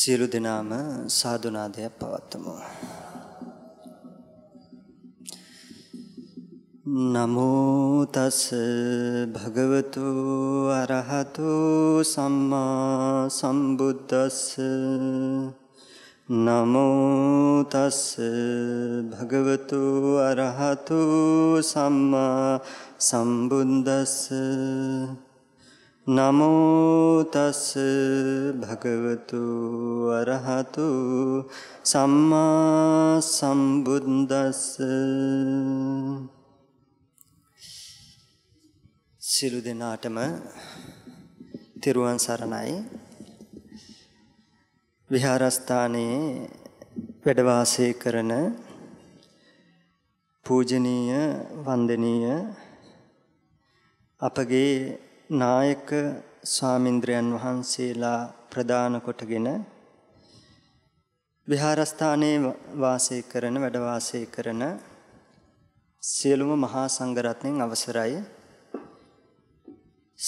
සියලු දෙනාම සාධනාදයක් පවත්තමු. නමෝතස් භගවතු අරහතු සම්මා සම්බුද්ධස්ස නමෝතස් භගවතු අරහතු සම්මා සම්බුද්දස්ස නමෝතස් භගවතු අරහතු සම්මා සම්බුද්දස්ස සිළු දෙනාටම තෙරුවන් සරණයි විහාරස්ථානයේ වැඩ වාසය කරන පූජනීය වන්දනීය අපගේ නායක ස්වාමින්ද්‍රයන් වහන්සේලා ප්‍රදාන කොටගෙන විහාරස්ථානයේ වාසය කරන වැඩ වාසය කරන සියලුම මහා සංඝරත්නයන් අවසරයි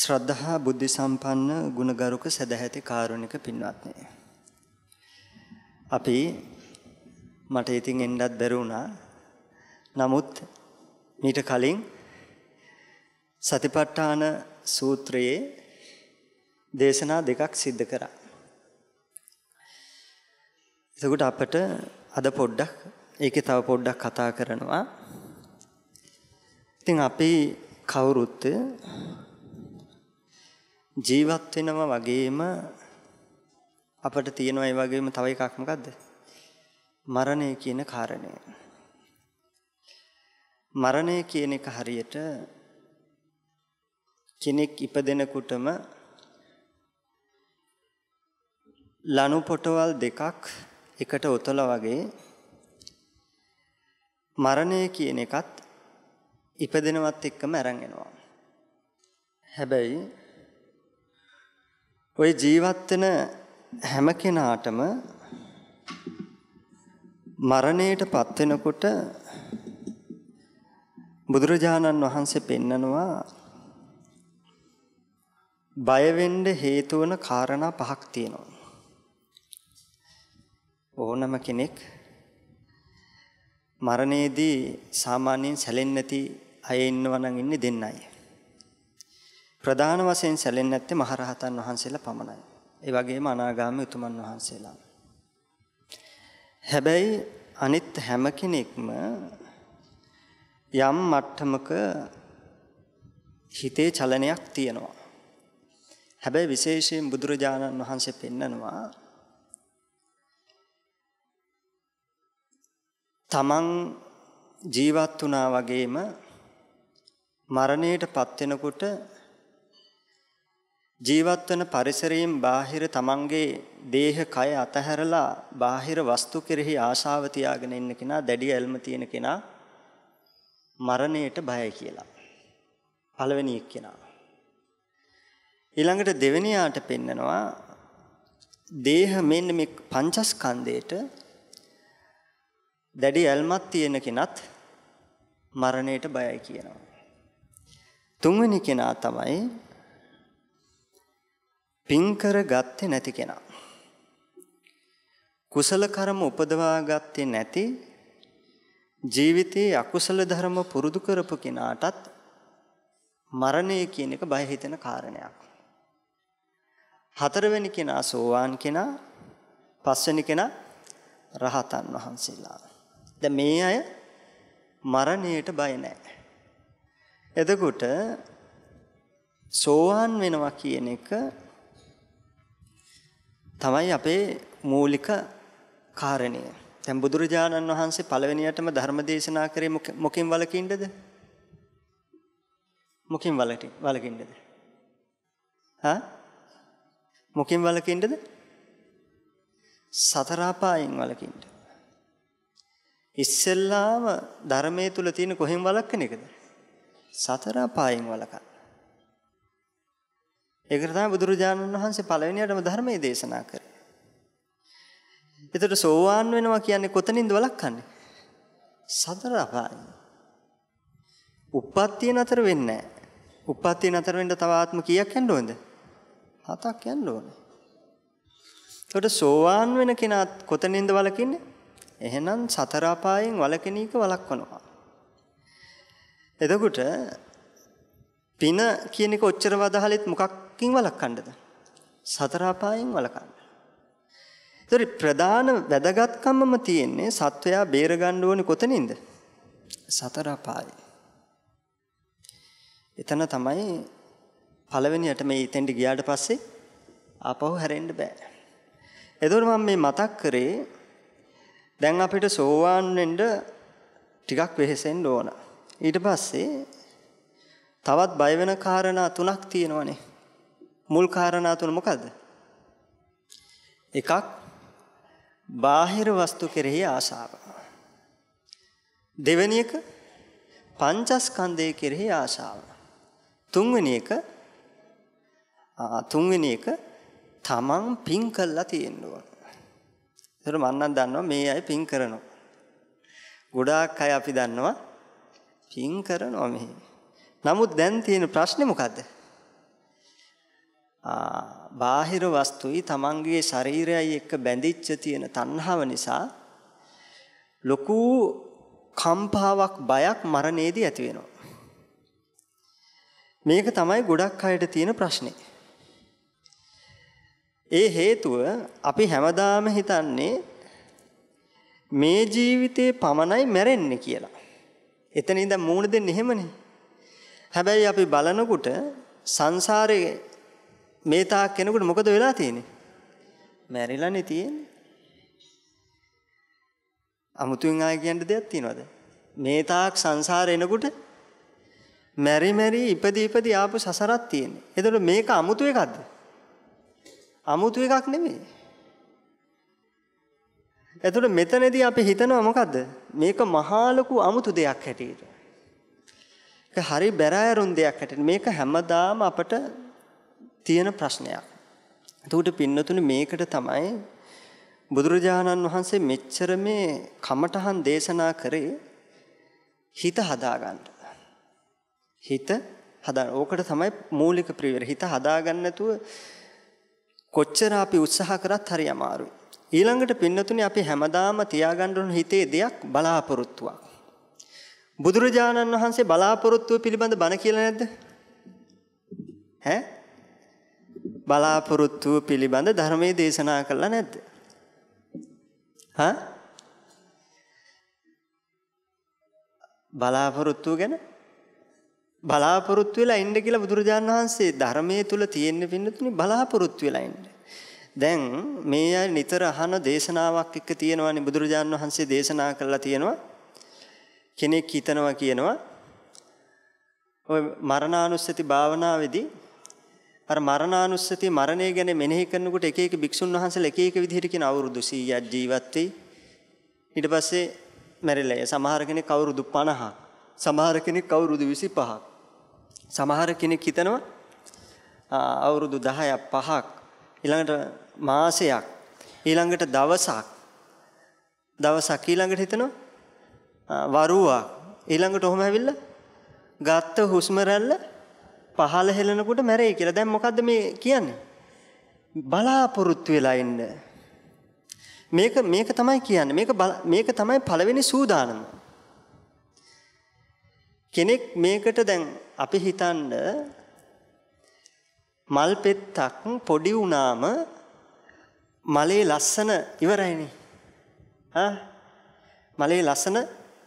ශ්‍රද්ධහා බුද්ධි සම්පන්න ගුණගරුක සදැහැති කාරුණික පින්වත්නය. අපි මට ඉතින් එන්නත් බැරුණා නමුත් මීට කලින් සතිපට්ඨාන සූත්‍රයේ දේශනා දෙකක් සිද්ධ කරා. එතකොට අපට අද පොඩ්ඩක් ඒකේ තව පොඩ්ඩක් කතා කරනවා. ඉතින් අපි කවුරුත් ජීවත් වෙනවා වගේම අපට තියෙනවා ඒ වගේම තව එකක් මොකද්ද? මරණය කියන කාරණය. මරණය කියන එක හරියට කෙනෙක් ඉපදෙනකොටම ලනු පොටවල් දෙකක් එකට ඔතලා වගේ මරණය කියන එකත් ඉපදෙනවත් එක්කම අරන් එනවා. හැබැයි ওই ජීවත් වෙන හැම කෙනාටම මරණයටපත් වෙනකොට බුදුරජාණන් වහන්සේ පෙන්නනවා බය වෙන්න හේතු වෙන කාරණා පහක් තියෙනවා. ඕනම කෙනෙක් මරණයේදී සාමාන්‍යයෙන් සැලෙන්නේ නැති අය ඉන්නවා නම් ඉන්නේ දෙන්නයි. ප්‍රධාන වශයෙන් සැලෙන්නේ නැත්තේ මහරහතන් වහන්සේලා පමණයි. ඒ වගේම අනාගාමී උතුමන් වහන්සේලා. හැබැයි අනිත් හැම කෙනෙක්ම යම් මට්ටමක හිතේ චලනයක් තියෙනවා. හැබැයි විශේෂයෙන් බුදුරජාණන් වහන්සේ පෙන්නනවා තමන් ජීවත් වුණා වගේම මරණයට පත් වෙනකොට ජීවත් වෙන පරිසරයෙන් බාහිර තමන්ගේ දේහ කය අතහැරලා බාහිර වස්තු කෙරෙහි ආශාව තියාගෙන ඉන්න කෙනා දැඩි ඇල්ම තියෙන කෙනා මරණයට බයයි කියලා. පළවෙනි එක්කෙනා. ඊළඟට දෙවෙනියාට පෙන්නනවා දේහ මෙන්න මේ පංචස්කන්ධයට දැඩි ඇල්මක් තියෙන කෙනත් මරණයට බයයි කියනවා. තුන්වෙනි කෙනා තමයි පින් කරගත්තේ නැති කෙනා. කුසල කර්ම උපදවා ගත්තේ නැති ජීවිතයේ අකුසල ධර්ම පුරුදු කරපු කෙනාටත් මරණය කියන එක බය හිතෙන කාරණයක්. හතරවෙනි කෙනා සෝවාන් කෙනා පස්වෙනි කෙනා රහතන් වහන්සේලා. දැන් මේ අය මරණයට බය නැහැ. එතකොට සෝවාන් වෙනවා කියන එක තමයි අපේ මූලික කාරණය. දැන් බුදුරජාණන් වහන්සේ පළවෙනියටම ධර්ම දේශනා කරේ මොකෙන් වලකින්නද? මොකෙන් වලකින්නද? හා මොකෙන් වළකින්නද? සතර අපායෙන් වළකින්න. ඉස්සෙල්ලාම ධර්මයේ තුල තියෙන කොහෙන් වළක්වන එකද? සතර අපායෙන් වළකන්න. ඒකට තමයි බුදුරජාණන් වහන්සේ පළවෙනියටම ධර්මයේ දේශනා කරේ. ඒතර සෝවාන් වෙනවා කියන්නේ කොතනින්ද වළක්වන්නේ? සතර අපායෙන්. උප්පත්තිය නතර වෙන්නේ නැහැ. උප්පත්තිය නතර වෙන්න තව ආත්ම කීයක් යන්න ඕනද? හතක් යන්න ඕනේ. එතකොට සෝවාන් වෙන කෙනා කොතනින්ද වළකින්නේ? එහෙනම් සතර අපායෙන් වළකින එක වළක්වනවා. එතකොට පින කියන එක ඔච්චර වදහලෙත් මොකක්කින් වළක්වන්නද? සතර අපායෙන් වළකන්න. ඒතරි ප්‍රධාන වැදගත්කමම තියෙන්නේ සත්වයා බේර ගන්න ඕනේ කොතනින්ද? සතර අපායේ. එතන තමයි පළවෙනියට මේ ඉතෙන්ට ගියාට පස්සේ ආපහු හැරෙන්න බෑ. එතකොට මම මේ මතක් කරේ දැන් අපිට සෝවාන් වෙන්න ටිකක් වෙහෙසෙන්න ඕන. ඊට පස්සේ තවත් බය වෙන කාරණා තුනක් තියෙනවනේ. මුල් කාරණා තුන මොකද්ද? එකක් බාහිර වස්තු කෙරෙහි ආශාව. දෙවෙනි එක පංචස්කන්ධය කෙරෙහි ආශාව. තුන්වෙනි එක තුන්වෙනි එක තමන් පින් කළා තියෙන්න ඕන. ඒතර මන්නත් දන්නවා මේ අය පින් කරනවා. ගොඩාක් අය අපි දන්නවා පින් කරනවා මෙහි. නමුත් දැන් තියෙන ප්‍රශ්නේ මොකද්ද? බාහිර වස්තුයි තමන්ගේ ශරීරයයි එක්ක බැඳිච්ච තියෙන තණ්හාව නිසා ලොකු කම්පාවක් බයක් මරණයේදී ඇති වෙනවා. මේක තමයි ගොඩක් අයට තියෙන ප්‍රශ්නේ. ඒ හේතුව අපි හැමදාම හිතන්නේ මේ ජීවිතේ පමණයි මැරෙන්නේ කියලා. එතන ඉඳන් මූණ දෙන්නේ එහෙමනේ. හැබැයි අපි බලනකොට සංසාරේ මේ තාක් කෙනෙකුට මොකද වෙලා තියෙන්නේ? මැරිලානේ තියෙන්නේ. අමුතුවෙන් ආය කියන්න දෙයක් තියනවද? මේ තාක් සංසාරේ එනකොට මැරි මැරි ඉපදි ඉපදි ආපු සසරක් තියෙන්නේ. එතකොට මේක අමුතු එකක්ද? අමුතු එකක් නෙමෙයි. එතකොට මෙතනදී අපි හිතනවා මොකද්ද? මේක මහා ලොකු අමුතු දෙයක් හැටියට. ඒක හරි බැරෑරුම් දෙයක් හැටියට. මේක හැමදාම අපට තියෙන ප්‍රශ්නයක්. එතකොට පින්නතුනි මේකට තමයි බුදුරජාණන් වහන්සේ මෙච්චර මේ කමඨහන් දේශනා කරේ හිත හදාගන්න. හිත හදා ඕකට තමයි මූලික ප්‍රියවර හිත හදාගන්න නැතුව කොච්චර අපි උත්සාහ කරත් හරි අමාරුයි. ඊළඟට පින්නතුනේ අපි හැමදාම තියාගන්න ඕන හිතේ දෙයක් බලාපොරොත්තුවක්. බුදුරජාණන් වහන්සේ බලාපොරොත්තුව පිළිබඳ බණ කියලා නැද්ද? ඈ? බලාපොරොත්තුව පිළිබඳ ධර්මයේ දේශනා කළා නැද්ද? හා? බලාපොරොත්තුව ගැන බලාපොරොත්තු වෙලා ඉන්න කියලා බුදුරජාණන් වහන්සේ ධර්මයේ තුල තියෙන්න පින්නතුනි බලාපොරොත්තු වෙලා ඉන්න. දැන් මේ අය නිතර අහන දේශනාවක් එක තියෙනවානේ බුදුරජාණන් වහන්සේ දේශනා කළා තියෙනවා. කෙනෙක් හිතනවා කියනවා ඔය මරණානුස්සති භාවනාවේදී අර මරණානුස්සති මරණය ගැන මෙනෙහි කරනකොට එක එක භික්ෂුන් වහන්සේලා එක එක විදිහට කියන අවුරුදු 100ක් ජීවත් වෙයි. ඊට පස්සේ මැරිලා. සමහර කෙනෙක් අවුරුදු 50ක්, සමහර කෙනෙක් අවුරුදු 25ක්, සමහර කෙනෙක් හිතනවා අවුරුදු 10ක් 5ක් ඊළඟට මාසයක් ඊළඟට දවසක් දවසක් ඊළඟට හිතනවා වරුවක් ඊළඟට ඔහම ඇවිල්ලා ගත්ත හුස්ම රැල්ල පහළ හෙලනකොට මැරෙයි කියලා. දැන් මොකද්ද මේ කියන්නේ? බලාපොරොත්තු වෙලා ඉන්න. මේක මේක තමයි කියන්නේ. මේක මේක තමයි පළවෙනි සූදානම. කෙනෙක් මේකට දැන් අපි හිතන්න මල් පෙත්තක් පොඩි වුණාම මලේ ලස්සන ඉවරයිනේ. ආ මලේ ලස්සන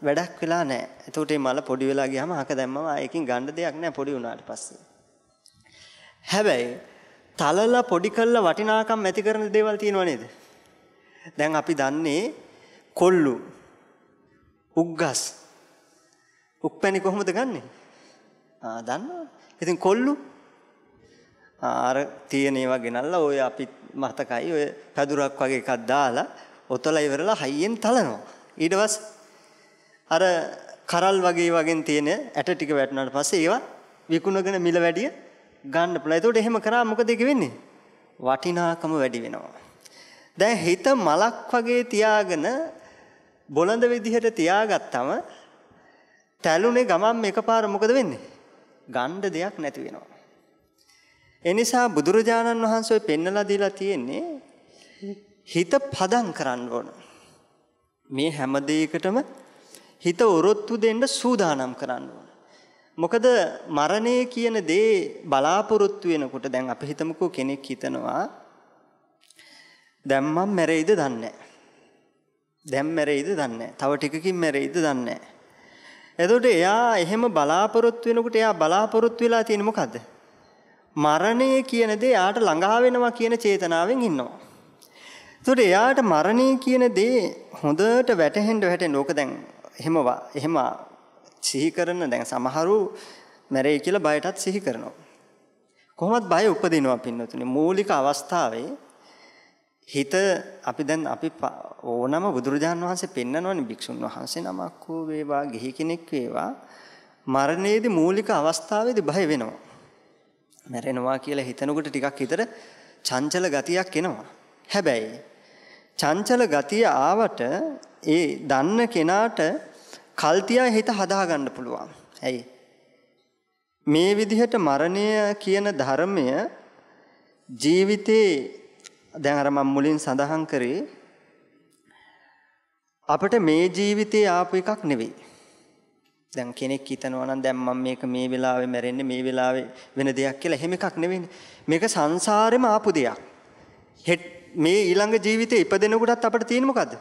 වැඩක් වෙලා නැහැ. එතකොට මේ මල පොඩි වෙලා ගියාම අහක දැම්මම ඒකෙන් ගන්න දෙයක් නැහැ පොඩි වුණාට පස්සේ. හැබැයි තලලා පොඩි කරලා වටිනාකම් ඇති කරන දේවල් තියෙනව නේද? දැන් අපි දන්නේ කොල්ලු උග්ගස් උක්පැණි කොහොමද ගන්නේ? ආ දන්නවද? ඉතින් කොල්ලු අර තියෙන ඒවා ගෙනල්ලා ඔය අපි මතකයි ඔය පැදුරක් වගේ එකක් දාලා ඔතල ඉවරලා හයියෙන් තලනවා. ඊට පස්සේ අර කරල් වගේ වගේ තියෙන ඇට ටික වැටුණාට පස්සේ ඒවා විකුණගෙන මිල වැඩිය ගන්න පුළුවන්. ඒකට එහෙම කරා මොකද ඒක වෙන්නේ? වටිනාකම වැඩි වෙනවා. දැන් හිත මලක් වගේ තියාගෙන බොළඳ විදිහට තියාගත්තම තැළුනේ ගමම් එකපාර මොකද වෙන්නේ? ගණ්ඩ දෙයක් නැති වෙනවා. එනිසා බුදුරජාණන් වහන්සේ පෙන්නලා දීලා තියෙන්නේ හිත පදම් කරන්න ඕන. මේ හැම දෙයකටම හිත ඔරොත්තු දෙන්න සූදානම් කරන්න ඕන. මොකද මරණය කියන දේ බලාපොරොත්තු වෙනකොට දැන් අපි හිතමුකෝ කෙනෙක් හිතනවා දැන් මම මැරෙයිද දන්නේ නැහැ. දැන් මැරෙයිද දන්නේ නැහැ. තව ටිකකින් මැරෙයිද දන්නේ නැහැ. එතකොට එයා එහෙම බලාපොරොත්තු වෙනකොට එයා බලාපොරොත්තු වෙලා තියෙන්නේ මොකද්ද? මරණය කියන දේ යාට ළඟා වෙනවා කියන චේතනාවෙන් ඉන්නවා. එතකොට එයාට මරණය කියන දේ හොඳට වැටහෙන්න වැටෙන්න ඕක දැන් එහෙම එහෙම සිහි කරන දැන් සමහරු මැරෙයි කියලා බයටත් සිහි කරනවා. කොහොමත් බය උපදිනවා පින්නතුනේ මූලික අවස්ථාවේ හිත අපි දැන් අපි ඕනම බුදුරජාන් වහන්සේ පෙන්නනවනේ භික්ෂුන් වහන්සේ නමක් වූ වේවා ගිහි කෙනෙක් වේවා මරණයේදී මූලික අවස්ථාවේදී බය වෙනවා. මැරෙනවා කියලා හිතනකොට ටිකක් හිතට චංචල ගතියක් එනවා. හැබැයි චංචල ගතිය ආවට ඒ දන්න කෙනාට කල්තියා හිත හදාගන්න පුළුවන්. ඇයි? මේ විදිහට මරණය කියන ධර්මය ජීවිතේ දැන් අර මම මුලින් සඳහන් කරේ අපිට මේ ජීවිතේ ආපු එකක් නෙවෙයි. දැන් කෙනෙක් හිතනවා නම් දැන් මම මේක මේ වෙලාවේ මැරෙන්නේ මේ වෙලාවේ වෙන දෙයක් කියලා එහෙම එකක් නෙවෙයිනේ. මේක සංසාරෙම ආපු දෙයක්. මේ ඊළඟ ජීවිතේ ඉපදෙනකොටත් අපිට තියෙන මොකද්ද?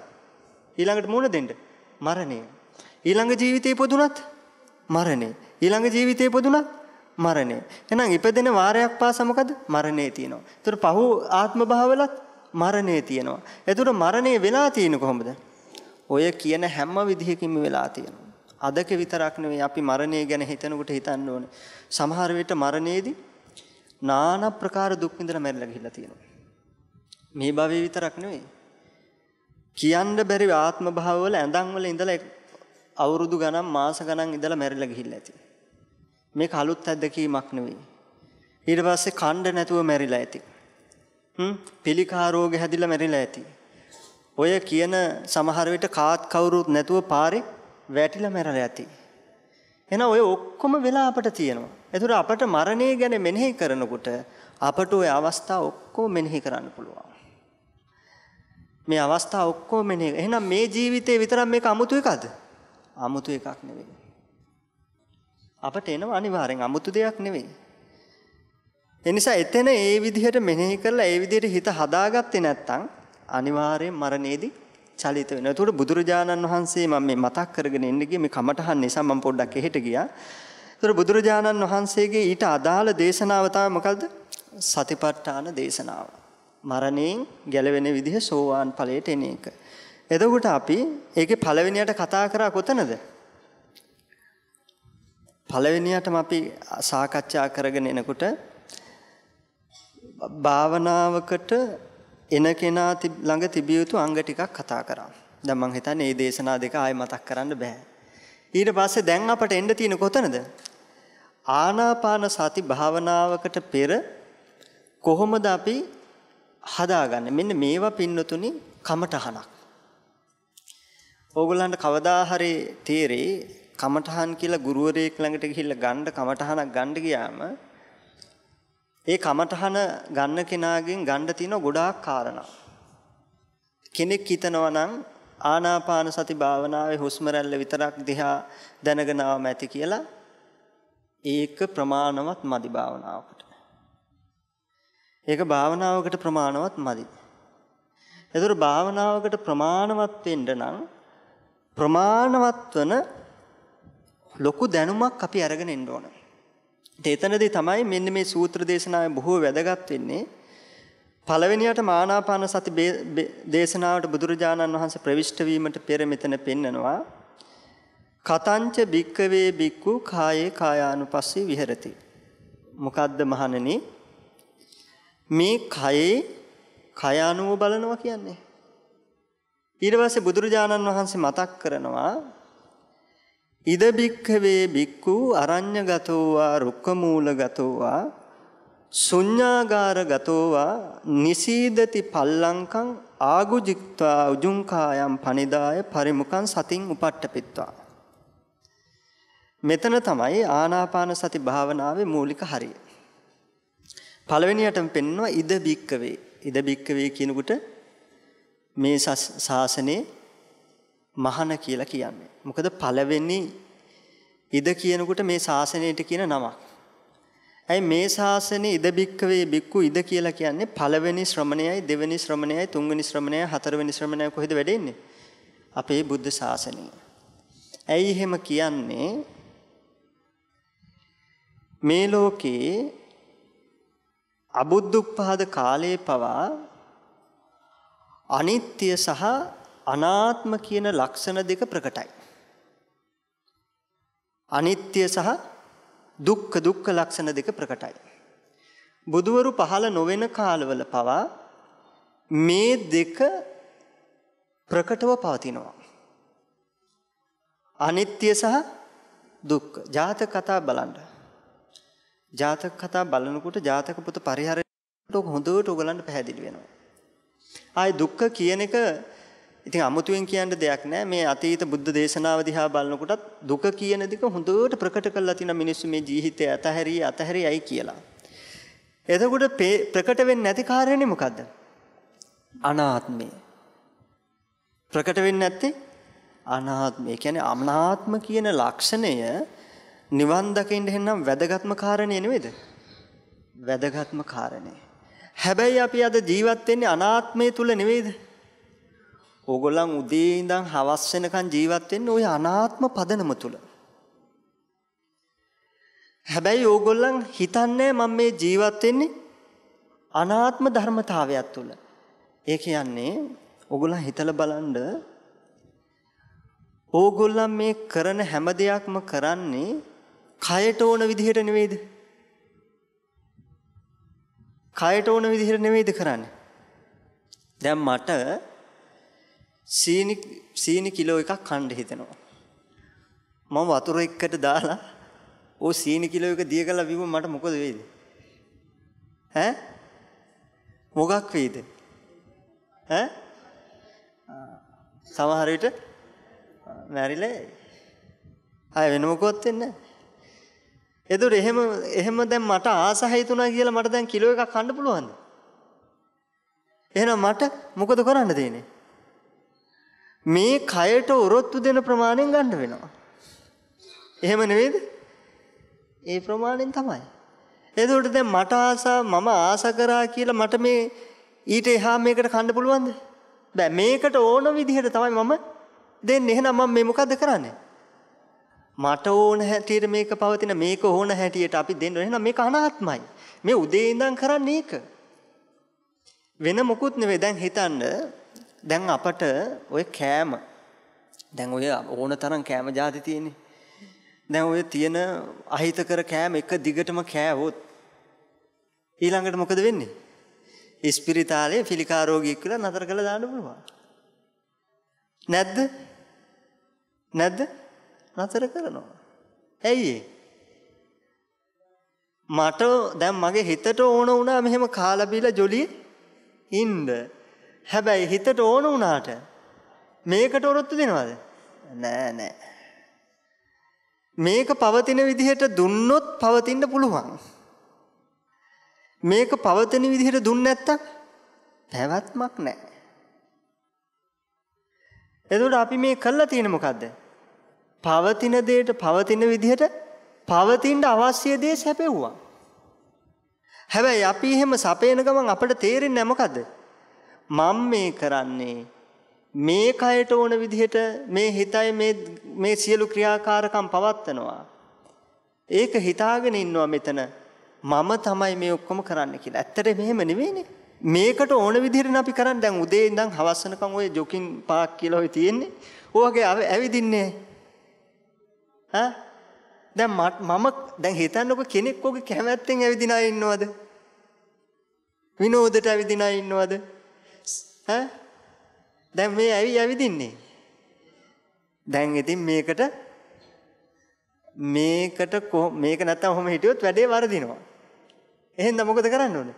ඊළඟට මුණ දෙන්න මරණය. ඊළඟ ජීවිතේ පොදුනත් මරණය. ඊළඟ ජීවිතේ පොදුනත් මරණය. එහෙනම් ඉපදෙන වාරයක් පාසා මොකද? මරණේ තියෙනවා. ඒතර පහු ආත්ම භාවලත් මරණේ තියෙනවා. ඒතර මරණේ වෙලා තියෙන කොහොමද? ඔය කියන හැම විදිහකින්ම වෙලා තියෙනවා. අදක විතරක් නෙවෙයි අපි මරණය ගැන හිතනකොට හිතන්න ඕනේ. සමහර විට මරණයේදී নানা ප්‍රකාර දුක් විඳලා මැරිලා ගිහිල්ලා තියෙනවා. මේ භවයේ විතරක් නෙවෙයි. කියන්න බැරි ආත්ම භාවවල ඇඳන් වල ඉඳලා අවුරුදු ගණන් මාස ගණන් ඉඳලා මැරිලා ගිහිල්ලා ඇති. මේක අලුත් අත්දැකීමක් නෙවෙයි. ඊට පස්සේ කණ්ඩ නැතුව මැරිලා ඇති. හ්ම් පිළිකා රෝග හැදිලා මැරිලා ඇති. ඔය කියන සමහර විට කාත් කවුරුත් නැතුව පාරේ වැටිලා මැරලා ඇති. එහෙනම් ඔය ඔක්කොම වෙලා අපට තියෙනවා. ඒතර අපට මරණය ගැන මෙනෙහි කරනකොට අපට ওই අවස්ථා ඔක්කොම මෙනෙහි කරන්න පුළුවන්. මේ අවස්ථා ඔක්කොම මෙනෙහි. එහෙනම් මේ ජීවිතේ විතරක් මේක 아무තු එකද? 아무තු එකක් නෙවෙයි. අපට එනවා අනිවාර්යෙන් අමුතු දෙයක් නෙවෙයි. එනිසා එතන ඒ විදිහට මෙනෙහි කරලා ඒ විදිහට හිත හදාගත්තේ නැත්නම් අනිවාර්යෙන් මරණයේදී චලිත වෙනවා. ඒතකොට බුදුරජාණන් වහන්සේ මම මේ මතක් කරගෙන ඉන්න ගියේ මේ කමටහන් නිසා මම පොඩ්ඩක් එහෙට ගියා. ඒතකොට බුදුරජාණන් වහන්සේගේ ඊට අදාළ දේශනාව තමයි මොකද්ද? සතිපට්ඨාන දේශනාව. මරණයෙන් ගැලවෙන විදිහ සෝවාන් ඵලයට එන එක. එතකොට අපි ඒකේ පළවෙනියට කතා කරා කොතනද? පළවෙනියටම අපි සාකච්ඡා කරගෙන එනකොට භාවනාවකට එන කෙනා ළඟ තිබිය යුතු අංග ටිකක් කතා කරා. දැන් මම හිතන්නේ මේ දේශනා දෙක ආයෙ මතක් කරන්න බෑ. ඊට පස්සේ දැන් අපට එන්න තියෙන කොතනද? ආනාපාන සති භාවනාවකට පෙර කොහොමද අපි හදාගන්නේ? මෙන්න මේවා පින්නතුනි කමටහනක්. ඕගොල්ලන්ට කවදා හරි තීරේ කමඨහන් කියලා ගුරුවරයෙක් ළඟට ගිහිල්ලා ගන්න කමඨහනක් ගන්න ගියාම ඒ කමඨහන ගන්න කෙනාගෙන් ගන්න තියෙන ගොඩාක් කාරණා. කෙනෙක් හිතනවා නම් ආනාපාන සති භාවනාවේ හුස්ම රැල්ල විතරක් දිහා දැනගෙන ආවම ඇති කියලා ඒක ප්‍රමාණවත් මදි භාවනාවකට. ඒක භාවනාවකට ප්‍රමාණවත් මදි. එතකොට භාවනාවකට ප්‍රමාණවත් වෙන්න නම් ප්‍රමාණවත් වන ලොකු දැනුමක් අපි අරගෙන එන්න ඕන. එතනදී තමයි මෙන්න මේ සූත්‍ර දේශනාවේ බොහෝ වැදගත් වෙන්නේ. පළවෙනියට මානාපාන සති දේශනාවට බුදුරජාණන් වහන්සේ ප්‍රවිෂ්ඨ වීමට පෙර මෙතන පෙන්නනවා කතංච භික්කවේ භික්ඛු කායේ කායානුපස්සී විහෙරති. මොකද්ද මහණෙනි? මේ කයේ කයානුව බලනවා කියන්නේ. ඊට පස්සේ බුදුරජාණන් වහන්සේ මතක් කරනවා ඉද බික්ඛවේ බික්ඛු අරඤ්‍යගතෝවා රුක්කමූලගතෝවා සුඤ්ඤාගාරගතෝවා නිසීදති පල්ලංකං ආගුජික්වා උජුංකායම් පනිදාය පරිමුඛං සතින් උපට්ඨපිත්වා මෙතන තමයි ආනාපාන සති භාවනාවේ මූලික හරිය. පළවෙනියටම පෙන්වනවා ඉද බික්කවේ. ඉද බික්කවේ කියනකොට මේ ශාසනේ මහන කියලා කියන්නේ. මොකද පළවෙනි ඉද කියනකොට මේ ශාසනයට කියන නමක්. ඇයි මේ ශාසනේ ඉද බික්කවේ බික්කු ඉද කියලා කියන්නේ පළවෙනි ශ්‍රමණයයි දෙවෙනි ශ්‍රමණයයි තුන්වෙනි ශ්‍රමණයයි හතරවෙනි ශ්‍රමණයයි කොහෙද වැඩෙන්නේ? අපේ බුද්ධ ශාසනය. ඇයි එහෙම කියන්නේ? මේ ලෝකේ අබුද්ධුප්පාද කාලයේ පවා අනිත්‍ය සහ අනාත්ම කියන ලක්ෂණ දෙක ප්‍රකටයි. අනිත්‍ය සහ දුක්ඛ දුක්ඛ ලක්ෂණ දෙක ප්‍රකටයි. බුදවරු පහළ නොවන කාලවල පවා මේ දෙක ප්‍රකටව පවතිනවා. අනිත්‍ය සහ දුක්ඛ ජාතක කතා බලන්න. ජාතක කතා බලනකොට ජාතක පොත පරිහරණයට හොඳට ඔයගලන්ට පැහැදිලි වෙනවා. ආයි දුක්ඛ කියන එක ඉතින් අමුතුවෙන් කියන්න දෙයක් නෑ මේ අතීත බුද්ධ දේශනාව දිහා බලනකොටත් දුක කියන දෙක හොඳට ප්‍රකට කරලා තියෙන මිනිස්සු මේ ජීවිතය අතහැරී අතහැරියයි කියලා. එතකොට ප්‍රකට වෙන්නේ නැති කාරණේ මොකද්ද? අනාත්මය. ප්‍රකට වෙන්නේ නැත්තේ අනාත්මය. කියන්නේ අනාත්ම කියන ලක්ෂණය නිවන් දකින්න හෙන්නම් වැදගත්ම කාරණේ නෙවෙයිද? වැදගත්ම කාරණේ. හැබැයි අපි අද ජීවත් වෙන්නේ අනාත්මය තුල නෙවෙයිද? ඕගොල්ලන් උදේ ඉඳන් හවස් වෙනකන් ජීවත් වෙන්නේ ওই අනාත්ම පදනම තුල. හැබැයි ඕගොල්ලන් හිතන්නේ මම මේ ජීවත් වෙන්නේ අනාත්ම ධර්මතාවයක් තුල. ඒ කියන්නේ ඕගොල්ලන් හිතලා බලන්න ඕගොල්ලන් මේ කරන හැම දෙයක්ම කරන්නේ කයට ඕන විදිහට නෙවෙයිද? කයට ඕන විදිහට නෙවෙයිද කරන්නේ? දැන් මට සීනි සීනි කිලෝ එකක් කන්න හිතෙනවා. මම වතුර එක්කට දාලා ඕ සීනි කිලෝ එක දිය කළා විවම මට මොකද වෙයිද? ඈ? මොකක් වෙයිද? ඈ? සමහර විට මැරිලා ආය වෙන මොකවත් වෙන්නේ නැහැ. එතකොට එහෙම එහෙම දැන් මට ආස හිතුණා කියලා මට දැන් කිලෝ එකක් කන්න පුළුවන්ද? එහෙනම් මට මොකද කරන්න තියෙන්නේ? මේ කයට ඔරොත්තු දෙන ප්‍රමාණයෙන් ගන්න වෙනවා. එහෙම නෙවෙයිද? ඒ ප්‍රමාණයෙන් තමයි. එතකොට දැන් මට ආසා මම ආසා කරා කියලා මට මේ ඊට එහා මේකට කන්න පුළුවන්ද? බෑ මේකට ඕන විදිහට තමයි මම දෙන්නේ. එහෙනම් මම මේ මොකද්ද කරන්නේ? මට ඕන හැටියට මේක පවතින මේක ඕන හැටියට අපි දෙන්න ඕනේ. එහෙනම් මේක අනාත්මයි. මේ උදේ ඉඳන් කරන්නේ ඒක. වෙන මොකුත් නෙවෙයි. දැන් හිතන්න දැන් අපට ওই කෑම දැන් ඔය ඕන තරම් කෑම જાති තියෙන්නේ. දැන් ඔය තියෙන අහිතකර කෑම එක දිගටම කෑවොත් ඊළඟට මොකද වෙන්නේ? ඉස්පිරිතාලේ පිළිකා රෝගියෙක් කියලා නතර කළා දාන්න පුළුවන්. නැද්ද? නැද්ද? නතර කරනවා. ඇයි මට දැන් මගේ හිතට ඕන වුණා මෙහෙම කාලා බීලා ජොලියේ ඉන්න. හැබැයි හිතට ඕන වුණාට මේකට ඔරොත්තු දෙනවද? නෑ නෑ. මේක පවතින විදිහට දුන්නොත් පවතින්න පුළුවන්. මේක පවතින විදිහට දුන්නේ නැත්තම් පැවැත්මක් නෑ. එතකොට අපි මේ කළා තියෙන මොකද්ද? පවතින දෙයට පවතින විදිහට පවතින්න අවශ්‍ය දේ සැපෙව්වා. හැබැයි අපි එහෙම සපේන ගමන් අපිට තේරෙන්නේ මොකද්ද? මම මේ කරන්නේ මේ කයට ඕන විදිහට මේ හිතයි මේ මේ සියලු ක්‍රියාකාරකම් පවත්නවා. ඒක හිතාගෙන ඉන්නවා මෙතන මම තමයි මේ ඔක්කොම කරන්න කියලා. ඇත්තට මෙහෙම නෙවෙයිනේ. මේකට ඕන විදිහට අපි කරන් දැන් උදේ ඉඳන් හවස වෙනකන් ඔය ජොකින් පාක් කියලා ඔය තියෙන්නේ. ඕවගේ ඇවිදින්නේ. ඈ දැන් මම දැන් හිතන්නකො කෙනෙක් ඔගේ කැමැත්තෙන් ඇවිදිනා ඉන්නවද? විනෝදයට ඇවිදිනා ඉන්නවද? ඈ දැන් මේ ඇවි ඇවිදින්නේ. දැන් ඉතින් මේකට මේකට මේක නැත්තම් ඔහොම හිටියොත් වැඩේ වරදිනවා. එහෙනම් මොකද කරන්න ඕනේ?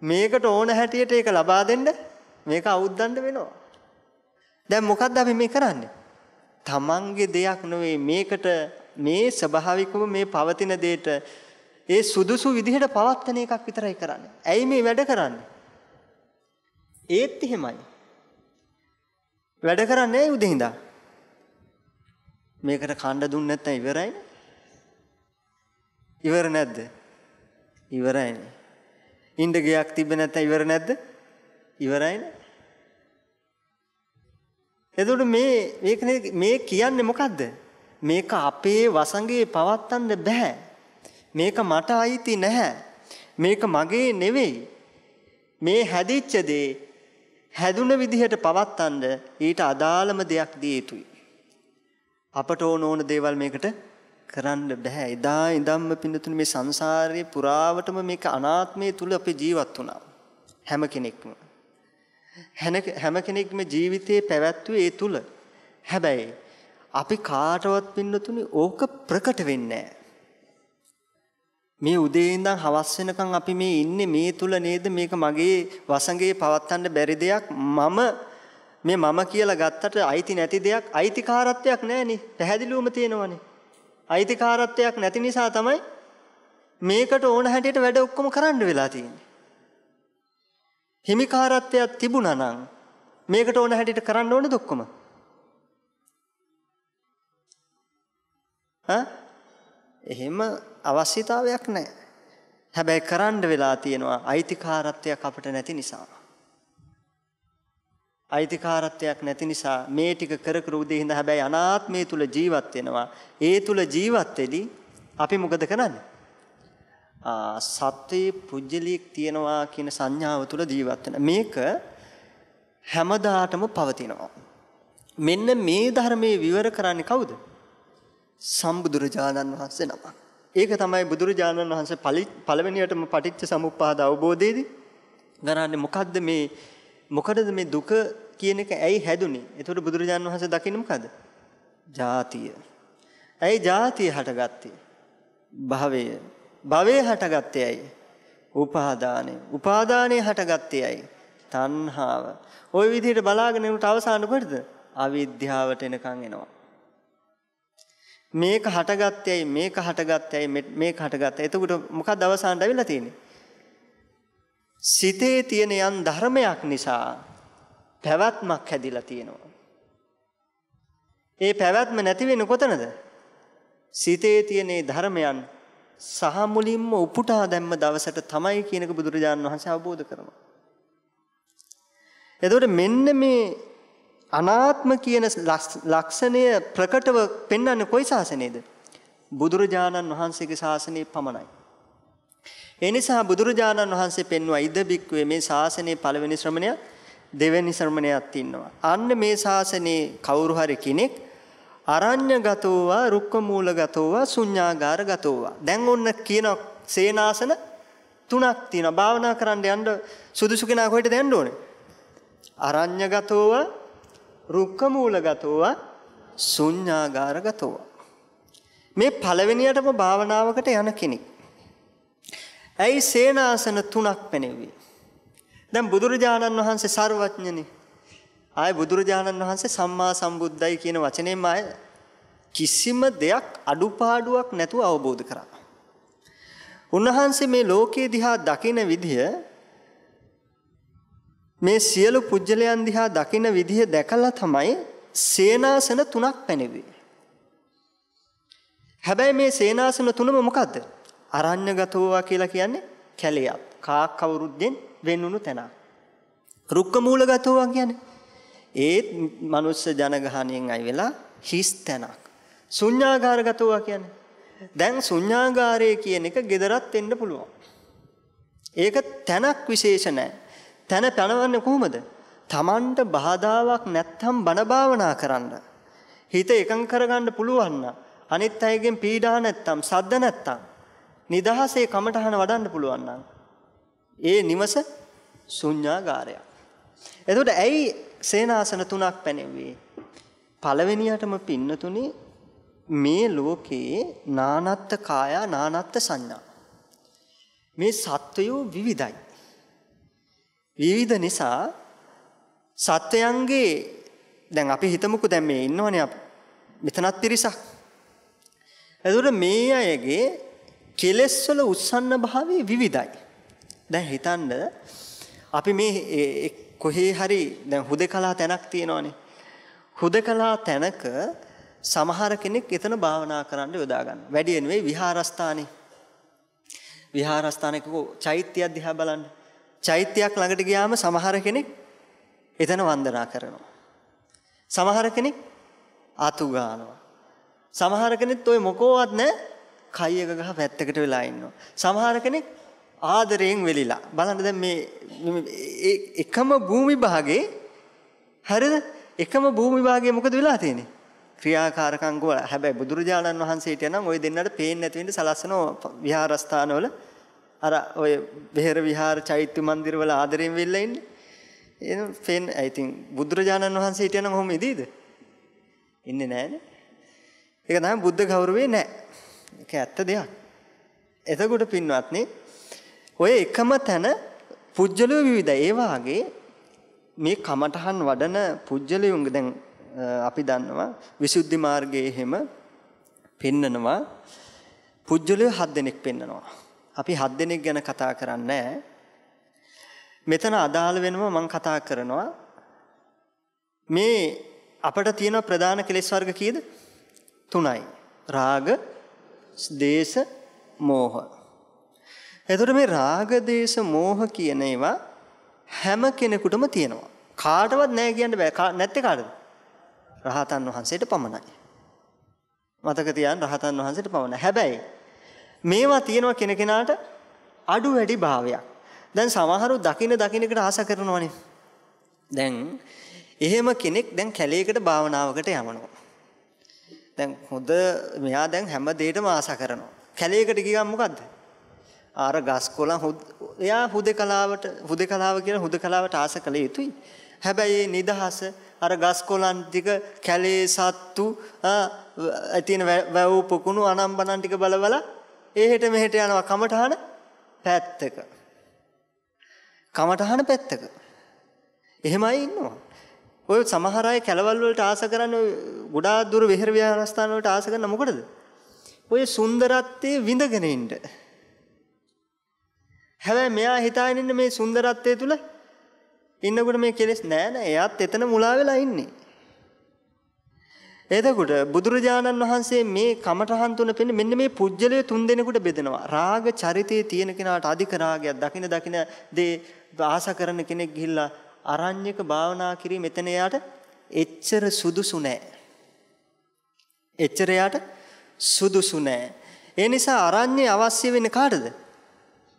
මේකට ඕන හැටියට ඒක ලබා දෙන්න මේක අවුද්දන්න වෙනවා. දැන් මොකද්ද අපි මේ කරන්නේ? තමන්ගේ දෙයක් නෙවෙයි මේකට මේ ස්වභාවිකව මේ පවතින දෙයට ඒ සුදුසු විදිහට පවත්න එකක් විතරයි කරන්නේ. ඇයි මේ වැඩ කරන්නේ? ඒත් එහෙමයි. වැඩ කරන්නේ නැහැ උදේ ඉඳන්. මේකට කණ්ඩ දුන්නේ නැත්නම් ඉවරයිනේ. ඉවර නැද්ද? ඉවරයිනේ. ඉන්න ගයක් තිබ්බ නැත්නම් ඉවර නැද්ද? ඉවරයිනේ. එතකොට මේ මේක මේ කියන්නේ මොකද්ද? මේක අපේ වසඟේ පවත්තන්න බෑ. මේක මට අයිති නැහැ. මේක මගේ නෙවෙයි. මේ හැදිච්ච දේ හැදුන විදිහට පවත්තන්න ඊට අදාළම දෙයක් දිය යුතුයි. අපට ඕන ඕන දේවල් මේකට කරන්න බෑ. එදා ඉඳන්ම පින්නතුනේ මේ සංසාරයේ පුරාවටම මේක අනාත්මය තුල අපි ජීවත් වුණා. හැම කෙනෙක්ම. හැම කෙනෙක්ම ජීවිතේ පැවැත්වුවේ ඒ තුල. හැබැයි අපි කාටවත් පින්නතුනේ ඕක ප්‍රකට වෙන්නේ නෑ. මේ උදේ ඉඳන් හවස් වෙනකන් අපි මේ ඉන්නේ මේ තුල නේද මේක මගේ වසඟේ පවත්තන්න බැරි දෙයක් මම මේ මම කියලා ගත්තට අයිති නැති දෙයක් අයිතිකාරත්වයක් නැහෙනි පැහැදිලිවම තියෙනවනේ අයිතිකාරත්වයක් නැති නිසා තමයි මේකට ඕන හැටියට වැඩ ඔක්කොම කරන්න වෙලා තියෙන්නේ හිමිකාරත්වයක් තිබුණා නම් මේකට ඕන හැටියට කරන්න ඕනේද ඔක්කොම ඈ එහෙම අවශ්‍යතාවයක් නැහැ. හැබැයි කරන්න වෙලා තියෙනවා අයිතිකාරත්වයක් අපිට නැති නිසා. අයිතිකාරත්වයක් නැති නිසා මේ ටික කර කර උදේ හිඳ හැබැයි අනාත්මය තුල ජීවත් වෙනවා. ඒ තුල ජීවත් වෙදී අපි මොකද කරන්නේ? සත්වයේ පුජ්‍යලියක් තියනවා කියන සංඥාව තුල ජීවත් වෙන. මේක හැමදාටම පවතිනවා. මෙන්න මේ ධර්මයේ විවර කරන්නේ කවුද? සම්බුදුරජාණන් වහන්සේ නමක්. ඒක තමයි බුදුරජාණන් වහන්සේ පළවෙනියටම පටිච්ච සමුප්පාද අවබෝධයේදී ගණන්නේ මොකද්ද මේ මොකටද මේ දුක කියන එක ඇයි හැදුනේ? ඒතකොට බුදුරජාණන් වහන්සේ දකින්නේ මොකද? ජාතිය. ඇයි ජාතිය හටගත්තේ? භවය. භවය හටගත්තේ ඇයි? උපාදානය. උපාදානය හටගත්තේ ඇයි? තණ්හාව. ওই විදිහට බලාගෙන ඉන්නට අවසාන කොටද? අවිද්‍යාවට එනකන් එනවා. මේක හටගත්තේයි මේක හටගත්තේයි මේක හටගත්තා. එතකොට මොකක්ද අවසානට වෙලා තියෙන්නේ? සිතේ තියෙන යම් ධර්මයක් නිසා පැවැත්මක් හැදිලා තියෙනවා. ඒ පැවැත්ම නැති වෙන්නේ කොතනද? සිතේ තියෙන ධර්මයන් සහ මුලින්ම උපුටා දැම්ම දවසට තමයි කියනක බුදුරජාණන් වහන්සේ අවබෝධ කරනවා. එතකොට මෙන්න මේ අනාත්ම කියන ලක්ෂණය ප්‍රකටව පෙන්වන්නේ කොයි ශාසනයේද? බුදුරජාණන් වහන්සේගේ ශාසනයේ පමණයි. ඒ නිසා බුදුරජාණන් වහන්සේ පෙන්වුවා ඉද බික්කුවේ මේ ශාසනයේ පළවෙනි ශ්‍රමණය දෙවෙනි ශ්‍රමණයක් තියෙනවා. අන්න මේ ශාසනයේ කවුරු හරි කෙනෙක් අරඤ්‍යගතෝවා රුක්කමූලගතෝවා ශුඤ්ඤාගාරගතෝවා. දැන් ඔන්න කියන සේනාසන තුනක් තියෙනවා. භාවනා කරන්න යන්න සුදුසු කෙනා කොහෙටද යන්න ඕනේ? අරඤ්‍යගතෝවා රුක්ක මූලගතෝවා ශුඤ්ඤාගාරගතෝවා මේ පළවෙනියටම භාවනාවකට යන කෙනෙක්. ඇයි සේනාසන තුනක් පෙනෙව්වේ? දැන් බුදුරජාණන් වහන්සේ ਸਰවඥනේ. ආය බුදුරජාණන් වහන්සේ සම්මා සම්බුද්දයි කියන වචනේම ආය කිසිම දෙයක් අඩුපාඩුවක් නැතුව අවබෝධ කරා. උන්වහන්සේ මේ ලෝකයේ දිහා දකින විදිය මේ සියලු පුජ්‍යලයන් දිහා දකින විදිහ දැකලා තමයි සේනාසන තුනක් පැනෙවේ. හැබැයි මේ සේනාසන තුනම මොකද්ද? අරඤ්‍යගතෝවා කියලා කියන්නේ කැලයක්. කාක් කවුරුද්දෙන් වෙන්නුණු තැන. රුක්ක මූලගතෝවා කියන්නේ ඒත් මනුස්ස ජනගහණයෙන් අයි වෙලා හිස් තැනක්. ශුඤ්ඤාගාරගතෝවා කියන්නේ දැන් ශුඤ්ඤාගාරය කියන එක gederat වෙන්න පුළුවන්. ඒක තැනක් විශේෂ නැහැ. තන පැනවන්නේ කොහොමද? Tamanට බාධාවක් නැත්නම් බණ භාවනා කරන්න. හිත එකඟ කරගන්න පුළුවන් නම් අනිත් අයගෙන් පීඩා නැත්නම් සද්ද නැත්නම් නිදහසේ කමටහන වඩන්න පුළුවන් නම් ඒ නිවස ශුන්‍යාගාරයක්. එතකොට ඇයි සේනාසන තුනක් පැනෙන්නේ? පළවෙනියටම පින්නතුනේ මේ ලෝකයේ නානත්ත් කායා නානත්ත් සංඥා මේ සත්වයෝ විවිධයි විවිධ නිසා සත්වයන්ගේ දැන් අපි හිතමුකු දැන් මේ ඉන්නවනේ මෙතනත් පිරිසක්. එතකොට මේ අයගේ කෙලෙස් වල උස්සන්න භාවය විවිධයි. දැන් හිතන්න අපි මේ කොහේ හරි දැන් හුදකලා තැනක් තියෙනවනේ. හුදකලා තැනක සමහර කෙනෙක් එතන භාවනා කරන්න යොදා ගන්න. වැඩි නෙවෙයි විහාරස්ථානේ. විහාරස්ථානයක චෛත්‍යය දිහා බලන්න. චෛත්‍යයක් ළඟට ගියාම සමහර කෙනෙක් එතන වන්දනා කරනවා. සමහර කෙනෙක් අතු ගානවා. සමහර කෙනෙක් ওই මොකෝවත් නැ කය එක ගහ පැත්තකට වෙලා ඉන්නවා. සමහර කෙනෙක් ආදරයෙන් වෙලිලා. බලන්න දැන් මේ එකම භූමි භාගේ හරිද? එකම භූමි භාගේ මොකද වෙලා තියෙන්නේ? ක්‍රියාකාරකම් වල. හැබැයි බුදුරජාණන් වහන්සේට නම් ওই දෙන්නට පේන්නේ නැති වෙන්න සලස්සන විහාරස්ථානවල අර ඔය බෙහෙර විහාර චෛත්‍ය මන්දිරවල ආදරයෙන් වෙලා ඉන්නේ. එහෙනම් ෆෙන් I think බුදුරජාණන් වහන්සේ හිටියනම් කොහොම ඉදීද? ඉන්නේ නැහනේ. ඒක තමයි බුද්ධ ගෞරවේ නැහැ. ඒක ඇත්ත දෙයක්. එතකොට පින්වත්නි ඔය එකම තැන පුජ්‍යලෝ විවිධයි. ඒ වාගේ මේ කමඨහන් වඩන පුජ්‍යලයුන් දැන් අපි දන්නවා විසුද්ධි මාර්ගයේ හැම පෙන්නනවා පුජ්‍යලය හත් දෙනෙක් පෙන්නනවා. අපි හත් දෙනෙක් ගැන කතා කරන්නේ මෙතන අදාළ වෙනම මම කතා කරනවා මේ අපට තියෙන ප්‍රධාන කෙලෙස් වර්ග කීයද? තුනයි. රාග, දේශ, මෝහ. එතකොට මේ රාග, දේශ, මෝහ කියන ඒවා හැම කෙනෙකුටම තියෙනවා. කාටවත් නැහැ කියන්න බෑ. නැත්තේ කාටද? රහතන් වහන්සේට පමණයි. මතක තියාගන්න රහතන් වහන්සේට පමණයි. හැබැයි මේවා තියෙනවා කෙනකෙනාට අඩු වැඩි භාවයක්. දැන් සමහරු දකින දකිනකට ආස කරනවනේ. දැන් එහෙම කෙනෙක් දැන් කැලේකට භාවනාවකට යමනවා. දැන් හොඳ මෙයා දැන් හැම දෙයකටම ආස කරනවා. කැලේකට ගියම මොකද්ද? ආර ගස් කොළන් එයා හුදකලාවට හුදකලාව කියලා හුදකලාවට ආස කළ යුතුයි. හැබැයි නිදහස අර ගස් කොළන් ටික කැලේ සත්තු තියෙන වැව් පොකුණු අනම්බනන් ටික බලබලා එහෙට මෙහෙට යනවා කමඨහන පැත්තක. කමඨහන පැත්තක. එහෙමයි ඉන්නවා. ඔය සමහර අය කැලවල් වලට ආස කරන ගොඩාක් දුර විහෙර විහාරස්ථාන වලට ආස කරන මොකටද? ඔය සුන්දරත්වයේ විඳගෙන ඉන්න. හැබැයි මෙයා හිතාගෙන ඉන්නේ මේ සුන්දරත්වයේ තුල ඉන්නකොට මේ කෙලෙස් නෑ නෑ එයාත් එතන මුලා වෙලා ඉන්නේ. එතකොට බුදුරජාණන් වහන්සේ මේ කමඨහන් තුන පෙන්නේ මෙන්න මේ පුජ්‍යලයේ තුන් දෙනෙකුට බෙදෙනවා. රාග චරිතයේ තියෙන කෙනාට අධික රාගයක් දකින දකින දේ ආස කරන කෙනෙක් ගිහිල්ලා අරඤ්‍යක භාවනා කිරීම එතන එයාට එච්චර සුදුසු නෑ. එච්චර එයාට සුදුසු නෑ. ඒ නිසා අරඤ්‍ය අවශ්‍ය වෙන්නේ කාටද?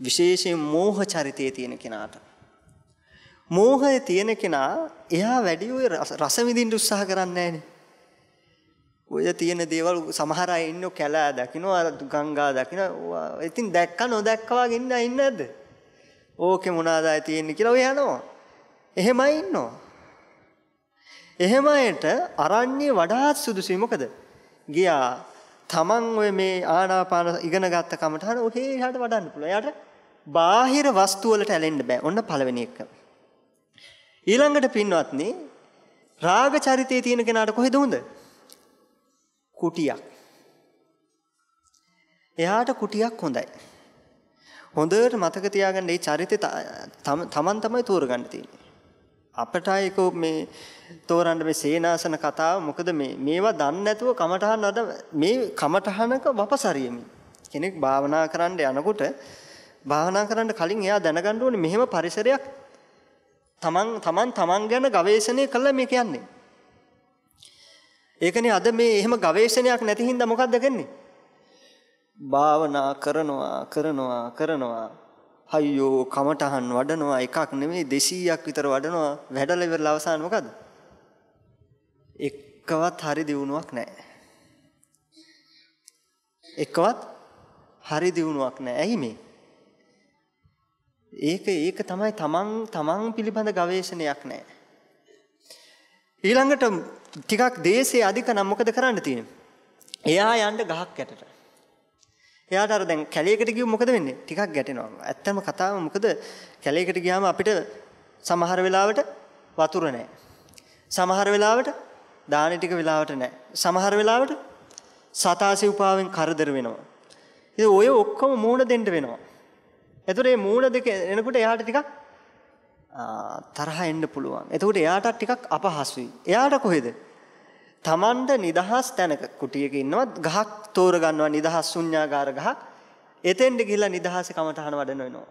විශේෂයෙන් මෝහ චරිතයේ තියෙන කෙනාට. මෝහය තියෙන කෙනා එයා වැඩි ඔය රස විඳින්න උත්සාහ කරන්නේ නැහනේ. ඔය තියෙන දේවල් සමහර අය ඉන්නෝ කැලෑ දකින්නෝ අර ගංගා දකින්නෝ ඉතින් දැක්ක නොදැක්ක වගේ ඉන්න අය නැද්ද? ඕකේ මොනවාද අය තියෙන්නේ කියලා ඔය යනවා. එහෙමයි ඉන්නෝ. එහෙම අයට අරන්නේ වඩාත් සුදුසුයි මොකද? ගියා තමන් ඔය මේ ආනාපාන ඉගෙන ගත්ත කමටහන ඔහේ එහාට වඩන්න පුළුවන්. එයාට බාහිර වස්තු වලට ඇලෙන්න බෑ. ඔන්න පළවෙනි එක. ඊළඟට පින්වත්නි රාග චරිතයේ තියෙන කෙනාට කොහෙද හොඳ? කුටියක්. එයාට කුටියක් හොඳයි. හොඳට මතක තියාගන්න මේ චරිතය තමන් තමයි තෝරගන්න තියෙන්නේ. අපට ඒක මේ තෝරන්න මේ සේනාසන කතාව මොකද මේ මේවා දන්නේ නැතුව කමටහන අද මේ කමටහනක වපසරියමි. කෙනෙක් භාවනා කරන්න යනකොට භාවනා කරන්න කලින් එයා දැනගන්න ඕනේ මෙහෙම පරිසරයක් තමන් තමන් තමන් ගැන ගවේෂණය කළා මේ කියන්නේ. ඒකනේ අද මේ එහෙම ගවේෂණයක් නැති හින්දා මොකද්ද කරන්නේ? භාවනා කරනවා කරනවා කරනවා අයියෝ කමටහන් වඩනවා එකක් නෙමෙයි 200ක් විතර වඩනවා වැඩලා ඉවරලා අවසාන මොකද්ද? එක්කවත් හරි දියුණුවක් නැහැ. එක්කවත් හරි දියුණුවක් නැහැ. ඇයි මේ? ඒක ඒක තමයි තමන් තමන් පිළිබඳ ගවේෂණයක් නැහැ. ඊළඟට ටිකක් දේශේ අධික නම් මොකද කරන්න තියෙන්නේ? එයා යන්න ගහක් යටට. එයාට අර දැන් කැලේකට ගියොත් මොකද වෙන්නේ? ටිකක් ගැටෙනවා. ඇත්තම කතාව මොකද කැලේකට ගියාම අපිට සමහර වෙලාවට වතුර නැහැ. සමහර වෙලාවට දාන ටික වෙලාවට නැහැ. සමහර වෙලාවට සතාසි උපාවෙන් කරදර වෙනවා. ඉතින් ඔය ඔක්කොම මූණ දෙන්න වෙනවා. එතකොට මේ මූණ දෙක එනකොට එයාට ටිකක් තරහ එන්න පුළුවන්. එතකොට එයාට ටිකක් අපහසුයි. එයාට කොහෙද? Tamanda නිදහස් තැනක කුටියක ඉන්නවා ගහක් තෝරගන්නවා නිදහස් ශුන්‍යාගාර ගහක්. එතෙන්ට ගිහිල්ලා නිදහසේ කමටහන වඩනවනවා.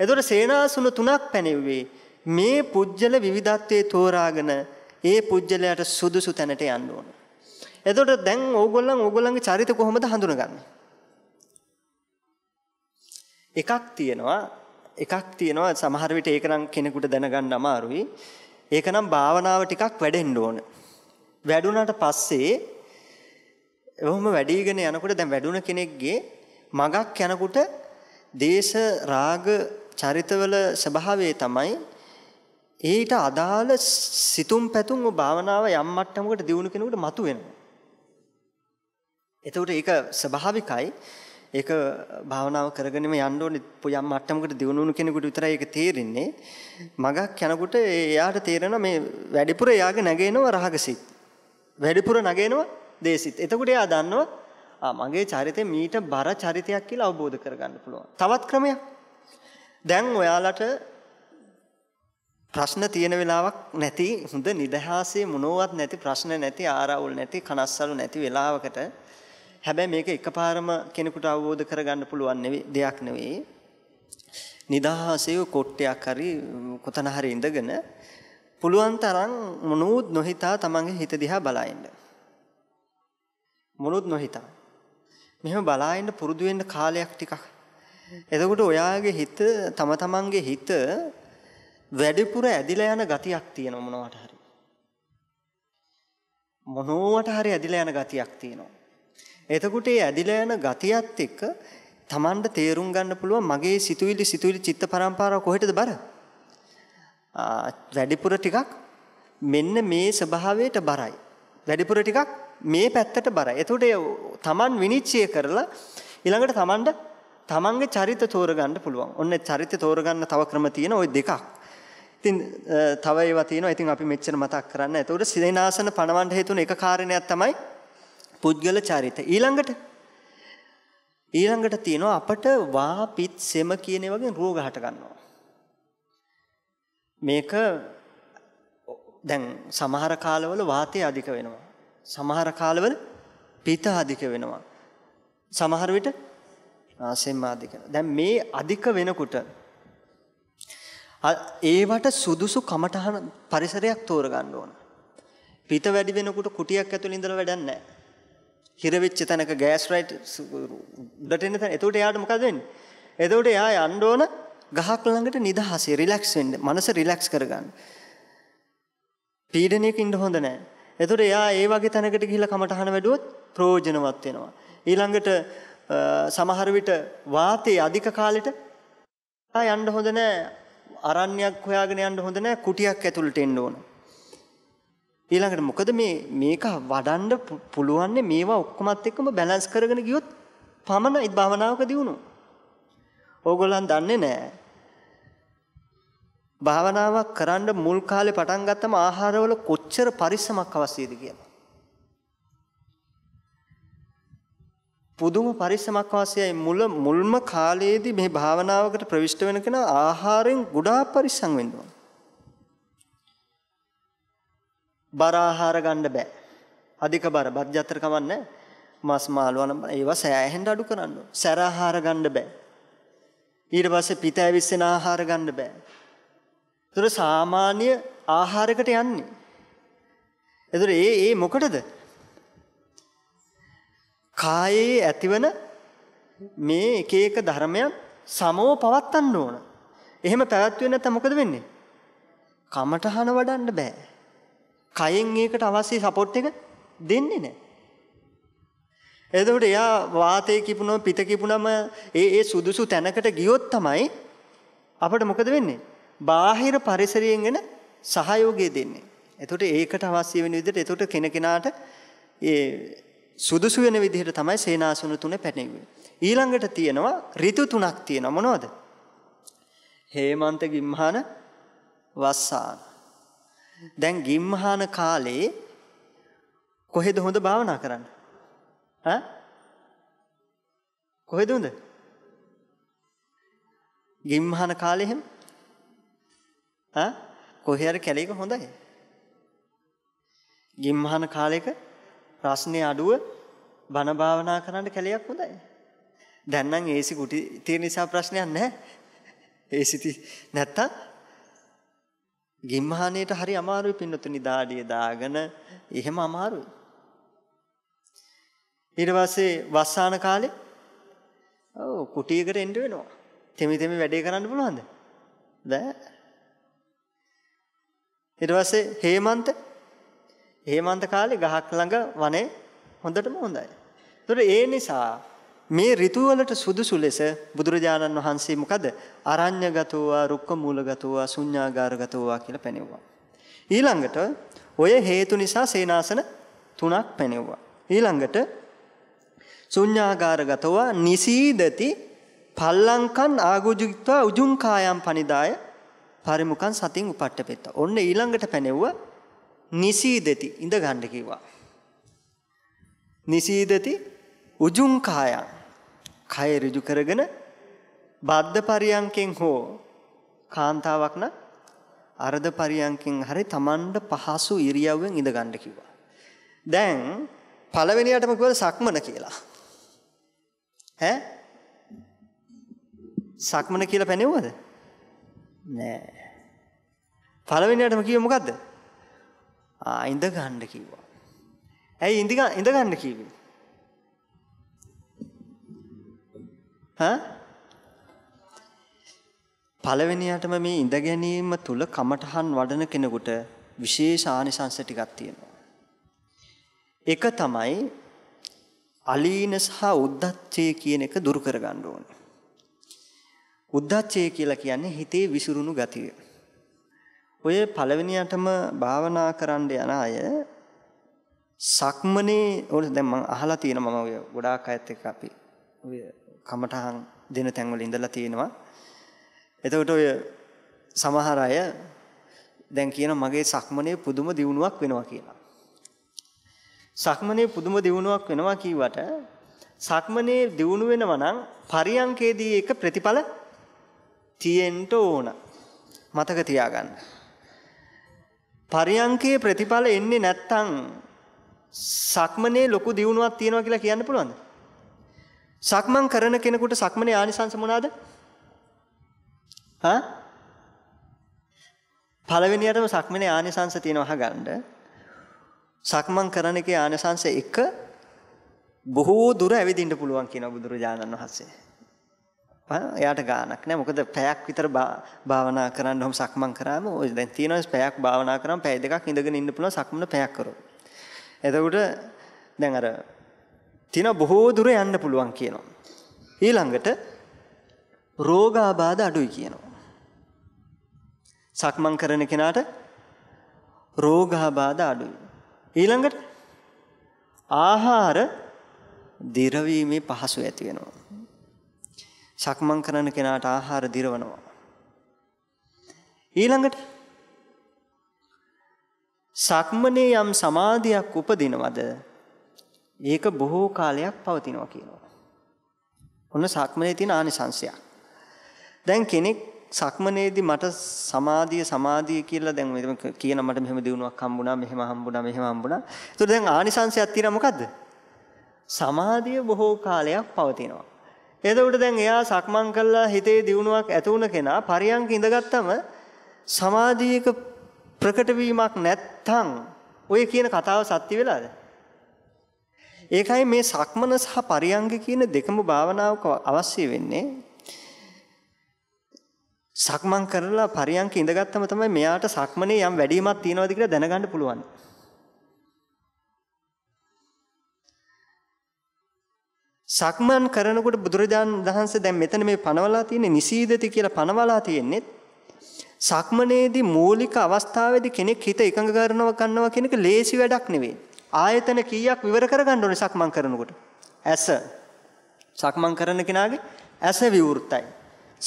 එතකොට සේනාසුන තුනක් පැනෙව්වේ මේ පුජ්‍යල විවිධත්වයේ තෝරාගෙන ඒ පුජ්‍යලයට සුදුසු තැනට යන්න ඕන. එතකොට දැන් ඕගොල්ලන් ඕගොල්ලන්ගේ චරිත කොහොමද හඳුනගන්නේ? එකක් තියෙනවා එකක් තියෙනවා සමහර විට ඒක නම් කෙනෙකුට දැනගන්න අමාරුයි. ඒක නම් භාවනාව ටිකක් වැඩෙන්න ඕන. වැඩුණාට පස්සේ එවම වැඩිගෙන යනකොට දැන් වැඩුණ කෙනෙක්ගේ මගක් යනකොට දේශ රාග චරිතවල ස්වභාවය තමයි ඊට අදාළ සිතුම් පැතුම් භාවනාව යම් මට්ටමකට දියුණු කෙනෙකුට මතුවෙනවා. එතකොට ඒක ස්වභාවිකයි. ඒක භාවනාව කරගෙනම යන්න ඕනේ යම් මට්ටමකට දියුණුණු කෙනෙකුට විතරයි ඒක තේරෙන්නේ. මගක් යනකොට එයාට තේරෙනවා මේ වැඩිපුර එයාගේ නැගෙනවා රහගසිත. වැඩිපුර නැගෙනවා දේසිත. එතකොට එයා දන්නවා මගේ චරිතේ මීට බර චරිතයක් කියලා අවබෝධ කරගන්න පුළුවන්. තවත් ක්‍රමයක්. දැන් ඔයාලට ප්‍රශ්න තියෙන වෙලාවක් නැති හොඳ නිදහසේ මොනවත් නැති ප්‍රශ්න නැති ආරවුල් නැති කනස්සලු නැති වෙලාවකට හැබැයි මේක එකපාරම කෙනෙකුට අවබෝධ කරගන්න පුළුවන් දෙයක් නෙවෙයි. නිදහසේ කොට්ටයක් හරි කොතන හරි ඉඳගෙන පුළුවන් තරම් මොනුත් නොහිතා තමන්ගේ හිත දිහා බලා ඉන්න. මොනුත් නොහිතා. මෙහෙම බලා ඉන්න පුරුදු වෙන්න කාලයක් ටිකක්. එතකොට ඔයාගේ හිත තම තමන්ගේ හිත වැඩිපුර ඇදිලා යන ගතියක් තියෙන මොනවට හරි. මොනවට හරි ඇදිලා යන ගතියක් තියෙනවා. එතකොට ඒ ඇදිලා යන ගතියත් එක්ක Tamanට තේරුම් ගන්න පුළුවන් මගේ සිතුවිලි සිතුවිලි චිත්ත පරම්පරාව කොහෙටද බර? වැඩිපුර ටිකක් මෙන්න මේ ස්වභාවයට බරයි. වැඩිපුර ටිකක් මේ පැත්තට බරයි. එතකොට Taman විනිශ්චය කරලා ඊළඟට Tamanට Tamanගේ චරිත තෝරගන්න පුළුවන්. ඔන්න චරිත තෝරගන්න තව ක්‍රම තියෙන ওই දෙකක්. ඉතින් තව ඒවා තියෙනවා. ඉතින් අපි මෙච්චර මතක් කරන්න. එතකොට සිනේනාසන පණවන්න හේතුන එක කාරණයක් තමයි පුද්ගල චරිත. ඊළඟට ඊළඟට තියෙනවා අපට වා පිත් සෙම කියන වගේ රෝග හට ගන්නවා. මේක දැන් සමහර කාලවල වාතය අධික වෙනවා. සමහර කාලවල පිත අධික වෙනවා. සමහර විට ආසෙම් අධික. දැන් මේ අධික වෙනකොට ඒවට සුදුසු කමටහන පරිසරයක් තෝරගන්න ඕන. පිත වැඩි වෙනකොට කුටියක් ඇතුළේ ඉඳලා වැඩක් නැහැ. හිර වෙච්ච තැනක ගෑස් රයිට් උඩට එන තැන. එතකොට එයාට මොකද වෙන්නේ? එතකොට එයා යන්න ඕන ගහක් ළඟට නිදහසේ රිලැක්ස් වෙන්න. මනස රිලැක්ස් කරගන්න. පීඩනයක ඉන්න හොඳ නැහැ. එතකොට එයා ඒ වගේ තැනකට ගිහිල්ලා කමටහන වැඩුවොත් ප්‍රයෝජනවත් වෙනවා. ඊළඟට සමහර විට වාතයේ අධික කාලෙට යන්න හොඳ නැහැ. අරණ්‍යයක් හොයාගෙන යන්න හොඳ නැහැ. කුටියක් ඇතුළට එන්න ඕනේ. ඊළඟට මොකද මේ මේක වඩන්න පුළුවන් මේවා ඔක්කොමත් එක්කම බැලන්ස් කරගෙන ගියොත් පමණයි භාවනාවක දියුණුව. ඕගොල්ලන් දන්නේ නැහැ. භාවනාවක් කරන්න මුල් කාලේ පටන් ගත්තම ආහාරවල කොච්චර පරිස්සමක් අවශ්‍යද කියලා. පුදුම පරිස්සමක් අවශ්‍යයි මුල මුල්ම කාලයේදී මේ භාවනාවකට ප්‍රවිෂ්ඨ වෙන කෙනා ආහාරයෙන් ගොඩාක් පරිස්සම් වෙන්න ඕන. බර ආහාර ගන්න බෑ. අධික බර බත් ජතර කමන්නේ මස් මාළු අනම් ඒවා සෑහෙන්න අඩු කරන්න. සැර ආහාර ගන්න බෑ. ඊට පස්සේ පිත ඇවිස්සෙන ආහාර ගන්න බෑ. ඒතර සාමාන්‍ය ආහාරයකට යන්නේ. ඒතර ඒ ඒ මොකටද? කායේ ඇතිවන මේ එක එක ධර්මයන් සමව පවත්වන්න ඕන. එහෙම පැවැත්වෙන්නේ නැත්නම් මොකද වෙන්නේ? කමටහන වඩන්න බෑ. කයෙන් ඒකට අවශ්‍ය සපෝට් එක දෙන්නේ නැහැ. එතකොට එයා වාතයේ කිපුණම පිත කිපුණම ඒ ඒ සුදුසු තැනකට ගියොත් තමයි අපිට මොකද වෙන්නේ? බාහිර පරිසරයෙන් එන සහයෝගය දෙන්නේ. එතකොට ඒකට අවශ්‍ය වෙන විදිහට එතකොට කෙනකෙනාට ඒ සුදුසු වෙන විදිහට තමයි සේනාසන තුන පැනෙන්නේ. ඊළඟට තියෙනවා ඍතු තුනක් තියෙනවා මොනවද? හේමන්ත ගිම්හාන වස්සාන දැන් ගිම්හාන කාලේ කොහෙද හොඳ භාවනා කරන්න? ඈ? කොහෙද හොඳ? ගිම්හාන කාලේ එහෙම? ඈ? කොහේ හරි කැලේක හොඳයි. ගිම්හාන කාලේක රස්නේ අඩුව බණ භාවනා කරන්න කැලයක් හොඳයි. දැන් නම් ඒසි කුටි තියෙන නිසා ප්‍රශ්නයක් නැහැ. ඒසි නැත්තම් ගිම්හානේට හරි අමාරුයි පින්නතුනි දාඩිය දාගෙන එහෙම අමාරුයි. ඊට පස්සේ වස්සාන කාලේ ඔව් කුටියකට එන්න වෙනවා. තෙමි තෙමි වැඩේ කරන්න පුළුවන්ද? බෑ. ඊට පස්සේ හේමන්ත හේමන්ත කාලේ ගහක් ළඟ වනේ හොඳටම හොඳයි. ඒතර ඒ නිසා මේ ඍතුවලට සුදුසු ලෙස බුදුරජාණන් වහන්සේ මොකද අරඤ්‍යගතෝවා රුක්කමූලගතෝවා ශුඤ්ඤාගාරගතෝවා කියලා පැනෙවුවා. ඊළඟට ඔය හේතු නිසා සේනාසන තුනක් පැනෙවුවා. ඊළඟට ශුඤ්ඤාගාරගතෝවා නිසීදති පල්ලංකන් ආගුජිත්වා උජුංකායම් පනිදාය පරිමුඛන් සතින් උපට්ඨපෙත්ත. ඔන්න ඊළඟට පැනෙවුව නිසීදති ඉඳ ගන්න කිව්වා. නිසීදති උජුංකායම් කය ඍජු කරගෙන බද්ධ පරියන්කෙන් හෝ කාන්තාවක් නම් අර්ධ පරියන්කෙන් හරි Tamanඩ පහසු ඉරියව්වෙන් ඉඳ ගන්න කිව්වා. දැන් පළවෙනියටම කිව්වද සක්මන කියලා. ඈ සක්මන කියලා පැනෙව්වද? නෑ. පළවෙනියටම කිව්වේ මොකද්ද? ආ ඉඳ ගන්න කිව්වා. ඇයි ඉඳ ඉඳ ගන්න කිව්වේ? හා පළවෙනියටම මේ ඉඳ ගැනීම තුල කමඨහන් වඩන කෙනෙකුට විශේෂ ආනිසංස ටිකක් තියෙනවා. එක තමයි අලීන සහ උද්දච්චය කියන එක දුරු කරගන්න ඕනේ. උද්දච්චය කියලා කියන්නේ හිතේ විසිරුණු ගතිය. ඔය පළවෙනියටම භාවනා කරන්න යන අය සක්මනේ ඕන දැන් මම අහලා තියෙනවා මම ඔය ගොඩාක් අයත් එක්ක අපි ඔය කමටහන් දෙන තැන්වල ඉඳලා තියෙනවා. එතකොට ඔය සමහර අය දැන් කියන මගේ සක්මනේ පුදුම දියුණුවක් වෙනවා කියලා. සක්මනේ පුදුම දියුණුවක් වෙනවා කියවට සක්මනේ දියුණු වෙනවා නම් පරියංකේදී එක ප්‍රතිඵල තියෙන්න ඕන. මතක තියාගන්න. පරියංකේ ප්‍රතිඵල එන්නේ නැත්තම් සක්මනේ ලොකු දියුණුවක් තියෙනවා කියලා කියන්න පුළුවන්ද? සක්මන් කරන කෙනෙකුට සක්මනේ ආනිසංස මොනවාද? ආ? පළවෙනියටම සක්මනේ ආනිසංස තියෙනවා අහගන්න. සක්මන් කරන එකේ ආනිසංස එක බොහෝ දුර ඇවිදින්න පුළුවන් කියනවා බුදුරජාණන් වහන්සේ. එයාට ගානක් නෑ මොකද පැයක් විතර භාවනා කරන්න හොම සක්මන් කරාම ඔය දැන් තියෙනවා පැයක් භාවනා කරාම පැය දෙකක් ඉඳගෙන ඉන්න පුළුවන් සක්මන පැයක් කරොත් එතකොට දැන් අර තියෙන බොහෝ දුර යන්න පුළුවන් කියනවා. ඊළඟට රෝගාබාධ අඩුයි කියනවා. සක්මන් කරන කෙනාට රෝගාබාධ අඩුයි. ඊළඟට ආහාර දිරවීමේ පහසු ඇති වෙනවා. සක්මන් කරන කෙනාට ආහාර දිරවනවා. ඊළඟට සක්මනේ යම් සමාධියක් උපදිනවද ඒක බොහෝ කාලයක් පවතිනවා කියනවා. ඔන්න සක්මනේ තියෙන ආනිසංශයක්. දැන් කෙනෙක් සක්මනේදී මට සමාධිය සමාධිය කියලා දැන් මෙතන කියන මට මෙහෙම දිනුවක් හම්බුණා මෙහෙම හම්බුණා මෙහෙම හම්බුණා. ඒතකොට දැන් ආනිසංශයක් තියෙනවා මොකද්ද? සමාධිය බොහෝ කාලයක් පවතිනවා. එතකොට දැන් එයා සක්මන් කළා හිතේ දිනුවක් ඇති වුණ කෙනා පරියන්ක ඉඳගත්තම සමාධියක ප්‍රකට වීමක් නැත්තම් ඔය කියන කතාව සත්‍ය වෙලාද? ඒකයි මේ සක්මන සහ පරියංග කියන දෙකම භාවනාවක අවශ්‍ය වෙන්නේ. සක්මන් කරලා පරියංක ඉඳගත්තම තමයි මෙයාට සක්මනේ යම් වැඩිමක් තියනවාද කියලා දැනගන්න පුළුවන්. සක්මන් කරනකොට බුදුරජාණන් වහන්සේ දැන් මෙතන මේ පනවලා තියෙන නිසීදති කියලා පනවලා තියෙන්නේ සක්මනේදී මූලික අවස්ථාවේදී කෙනෙක් හිත එකඟ කරනවා ගන්නවා කියන එක ලේසි වැඩක් නෙවෙයි. ආයතන කීයක් විවර කරගන්න ඕනේ සක්මන් කරනකොට. ඇස සක්මන් කරන කෙනාගේ ඇස විවෘතයි.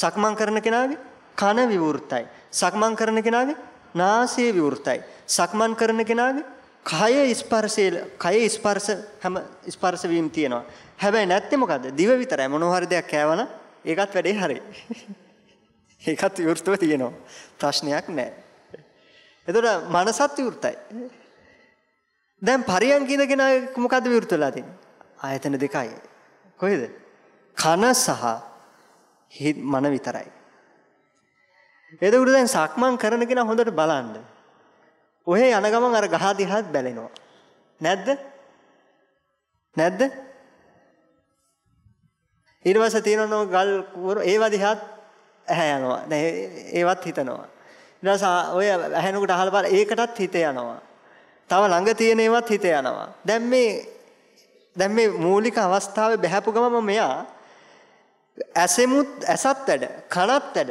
සක්මන් කරන කෙනාගේ කන විවෘතයි. සක්මන් කරන කෙනාගේ නාසය විවෘතයි. සක්මන් කරන කෙනාගේ කය ස්පර්ශය කය ස්පර්ශ හැම ස්පර්ශ වීම තියෙනවා. හැබැයි නැත්තේ මොකද්ද? දිව විතරයි මොනවා හරි දෙයක් කෑවනම් ඒකත් වැඩේ හරි. ඒකත් විවෘතව තියෙනවා. ප්‍රශ්නයක් නැහැ. එතකොට මනසත් විවෘතයි. දැන් පරියන්ක ඉඳගෙන මොකද්ද විවෘත වෙලා තියෙන්නේ? ආයතන දෙකයි. කොහෙද? කන සහ මන විතරයි. එතකොට දැන් සක්මන් කරන කෙනා හොඳට බලන්න. ඔහේ යන ගමන් අර ගහ දිහාත් බැලෙනවා. නැද්ද? නැද්ද? ඊට පස්සේ තියෙනවා ගල් ඒවා දිහාත් ඇහැ යනවා. ඒවත් හිතනවා. ඊට පස්සේ ඔය ඇහෙනකොට අහලා බලලා ඒකටත් හිත යනවා. තව ළඟ තියෙන ඒවත් හිත යනවා. දැන් මේ දැන් මේ මූලික අවස්ථාවේ බහැපු ගමම මෙයා ඇසෙමුත් ඇසත් වැඩ, කනත් වැඩ.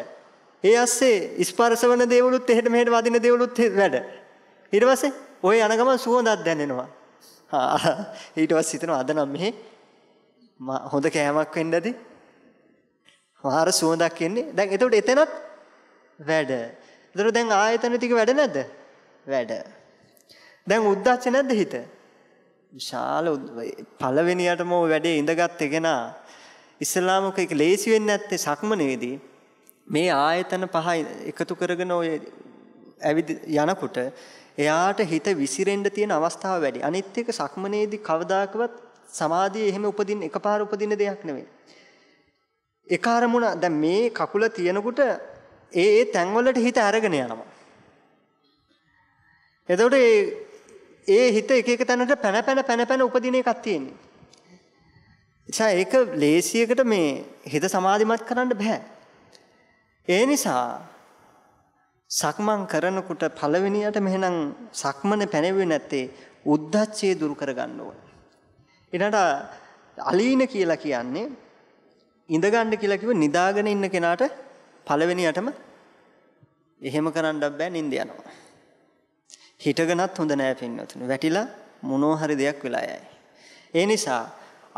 ඒ ඇස්සේ ස්පර්ශ වන දේවලුත් එහෙට මෙහෙට වදින දේවලුත් වැඩ. ඊට පස්සේ ওই යන ගමන් සුවඳක් දැනෙනවා. ඊට පස්සේ හිතනවා අද නම් මෙහි හොඳ කෑමක් වෙන්න ඇති. මාර සුවඳක් එන්නේ. දැන් එතකොට එතනත් වැඩ. එතකොට දැන් ආයතන ටික වැඩ නැද්ද? වැඩ. දැන් උද්දච්ච නැද්ද හිත? විශාල පළවෙනියටම ඔය වැඩේ ඉඳගත් එකනා ඉස්ලාමක එක ලේසි වෙන්නේ නැත්තේ සක්මනේදී මේ ආයතන පහ එකතු කරගෙන ඔය ඇවිද යනකොට එයාට හිත විසිරෙන්න තියෙන අවස්ථාව වැඩි. අනිත් එක සක්මනේදී කවදාකවත් සමාධිය එහෙම උපදින්න එකපාර උපදින්න දෙයක් නෙවෙයි. එක අරමුණ දැන් මේ කකුල තියෙනකොට ඒ ඒ තැන්වලට හිත අරගෙන යනවා. එතකොට ඒ හිත එක එක තැනට පැන පැන පැන පැන උපදින එකක් තියෙන්නේ. එචා ඒක ලේසියකට මේ හිත සමාධිමත් කරන්න බෑ. ඒ නිසා සක්මන් කරනකොට පළවෙනියට මෙහෙනම් සක්මන පැනෙවෙන්නේ නැත්තේ උද්දච්චය දුරු කරගන්න ඕන. ඊට අලීන කියලා කියන්නේ ඉඳගන්න කියලා කිව්ව නිදාගෙන ඉන්න කෙනාට පළවෙනියටම එහෙම කරන්නත් බෑ නිින්ද යනවා. හිටගෙනත් හොඳ නෑ පින්නතුනේ. වැටිලා මොනෝ හරි දෙයක් වෙලා යයි. ඒ නිසා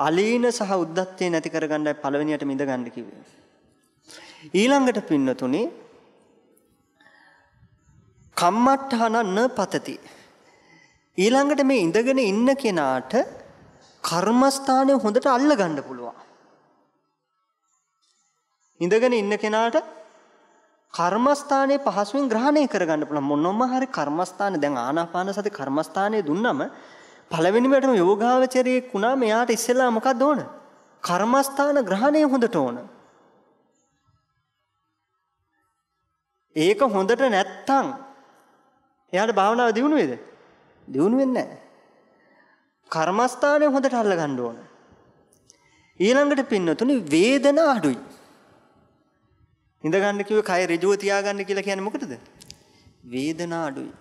අලීන සහ උද්දත්තේ නැති කරගන්නයි පළවෙනියට මිඳ ගන්න කිව්වේ. ඊළඟට පින්නතුනේ කම්මට්ඨහනන පතති. ඊළඟට මේ ඉඳගෙන ඉන්න කෙනාට කර්මස්ථානය හොඳට අල්ල ගන්න පුළුවන්. ඉඳගෙන ඉන්න කෙනාට කර්මස්ථානයේ පහසුවෙන් ග්‍රහණය කරගන්න පුළුවන් මොනම හරි කර්මස්ථාන දැන් ආනාපාන සති කර්මස්ථානයේ දුන්නම පළවෙනිමටම යෝගාවචරයේ කුණා මෙයාට ඉස්සෙල්ලා මොකක්ද ඕන? කර්මස්ථාන ග්‍රහණය හොඳට ඕන. ඒක හොඳට නැත්තම් එයාට භාවනාව දියුණු වේද? දියුණු වෙන්නේ නැහැ. කර්මස්ථානය හොඳට අල්ල ගන්න ඕන. ඊළඟට පින්නතුනි වේදන අඩුයි. ඉඳගන්න කිව්වේ කය ඍජුව තියාගන්න කියලා කියන්නේ මොකටද? වේදනා අඩුයි.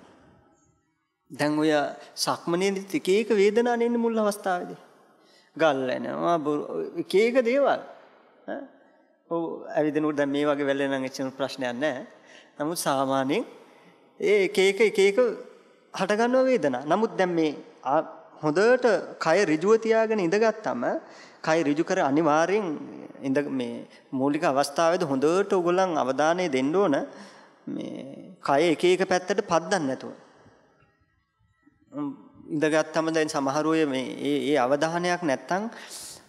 දැන් ඔය සක්මනේදිත් එක එක වේදනා නෙන්නේ මුල් අවස්ථාවේදී. ගල් එනවා එක එක දේවල්. ඔව් ඇවිදිනකොට දැන් මේ වගේ වෙලේ නම් එච්චර ප්‍රශ්නයක් නැහැ. නමුත් සාමාන්‍යයෙන් ඒ එක එක එක එක හට ගන්නවා වේදනා. නමුත් දැන් මේ හොඳට කය ඍජුව තියාගෙන ඉඳගත්තම කය ඍජු කර අනිවාර්යෙන් ඉඳ මේ මූලික අවස්ථාවේදී හොඳට ඕගොල්ලන් අවධානය දෙන්න ඕන මේ කය එක එක පැත්තට පද්දන්න නැතුව. ඉඳගත්තුම දැන් සමහර අය මේ ඒ ඒ අවධානයක් නැත්තම්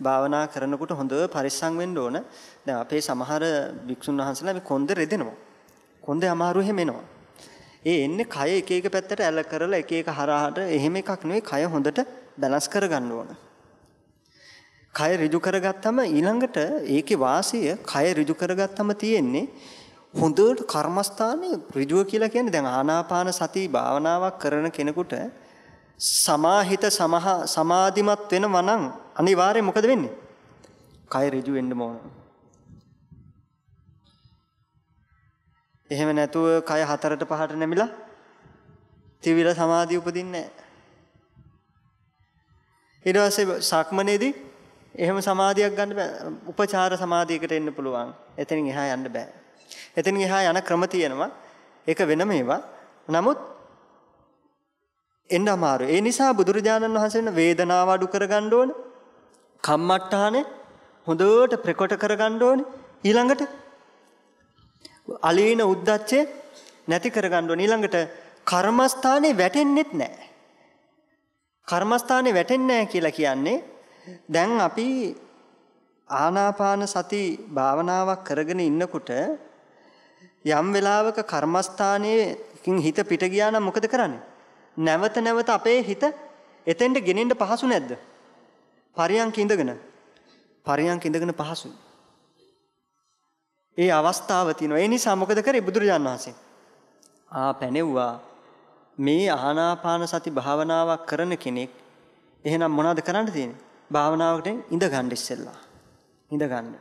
භාවනා කරනකොට හොඳ පරිස්සම් වෙන්න ඕන. දැන් අපේ සමහර භික්ෂුන් වහන්සේලා මේ කොන්ද රෙදෙනවා. කොන්දේ අමාරු එහෙම එනවා. ඒ එන්නේ කය එක එක පැත්තට ඇල කරලා එක එක හරහාට එහෙම එකක් නෙවෙයි කය හොඳට බැලන්ස් කරගන්න ඕන. කය ඍජු කරගත්තම ඊළඟට ඒකේ වාසිය කය ඍජු කරගත්තම තියෙන්නේ හොඳට කර්මස්ථානයේ ඍජුව කියලා කියන්නේ දැන් ආනාපාන සති භාවනාවක් කරන කෙනෙකුට සමාහිත සමහ සමාධිමත් වෙනවා නම් අනිවාර්යයෙන් මොකද වෙන්නේ? කය ඍජු වෙන්න ඕන. එහෙම නැතුව කය හතරට පහට නැමිලා ත්‍රිවිධ සමාධිය උපදින්නේ නැහැ. ඊට පස්සේ සක්මනේදී එහෙම සමාධියක් ගන්න උපචාර සමාධියකට එන්න පුළුවන්. එතනින් එහා යන්න බෑ. එතනින් එහා යන ක්‍රම තියෙනවා. ඒක වෙනම ඒවා. නමුත් එන්න අමාරු. ඒ නිසා බුදුරජාණන් වහන්සේ වෙන වේදනාව අඩු කරගන්න ඕන. කම්මට්ටහනේ හොඳට ප්‍රකට කරගන්න ඕන. ඊළඟට අලීන උද්දච්චේ නැති කරගන්න ඕන. ඊළඟට කර්මස්ථානේ වැටෙන්නෙත් නැහැ. කර්මස්ථානේ වැටෙන්නේ නැහැ කියලා කියන්නේ දැන් අපි ආනාපාන සති භාවනාවක් කරගෙන ඉන්නකොට යම් වෙලාවක කර්මස්ථානයේකින් හිත පිට ගියා නම් මොකද කරන්නේ? නැවත නැවත අපේ හිත එතෙන්ට ගෙනෙන්න පහසු නැද්ද? පරියන්ක ඉඳගෙන පරියන්ක ඉඳගෙන පහසුයි. ඒ අවස්ථාව තියෙනවා. ඒ නිසා මොකද කරේ බුදුරජාන් වහන්සේ? ආ පැනෙව්වා මේ ආනාපාන සති භාවනාවක් කරන කෙනෙක් එහෙනම් මොනවද කරන්න තියෙන්නේ? භාවනාවකට ඉඳ ගන්න ඉස්සෙල්ලා. ඉඳ ගන්න.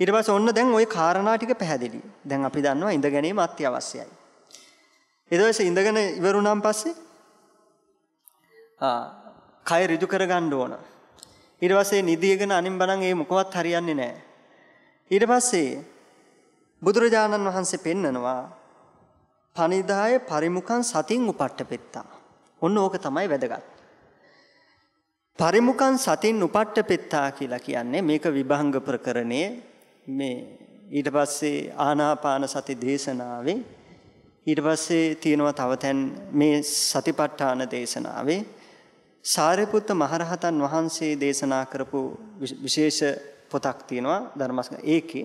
ඊට පස්සේ ඔන්න දැන් ওই කාරණා ටික පැහැදිලි. දැන් අපි දන්නවා ඉඳ ගැනීම අත්‍යවශ්‍යයි. ඊට ඉඳගෙන ඉවරුණාන් පස්සේ ආ කය ඍජු කරගන්න ඕන. ඊට පස්සේ නිදිගෙන අනින් බණන් ඒ මොකවත් හරියන්නේ නැහැ. ඊට පස්සේ බුදුරජාණන් වහන්සේ පෙන්නනවා පනිදාය පරිමුඛං සතින් උපට්ඨපෙත්තා. ඔන්න ඕක තමයි වැදගත්. පරිමුඛං සතින් උපට්ඨපෙත්තා කියලා කියන්නේ මේක විභංග ප්‍රකරණයේ මේ ඊට පස්සේ ආනාපාන සති දේශනාවේ ඊට පස්සේ තියෙනවා තව තැන් මේ සතිපට්ඨාන දේශනාවේ සාරිපුත්ත මහරහතන් වහන්සේ දේශනා කරපු විශේෂ පොතක් තියෙනවා ධර්මස්ක ඒකේ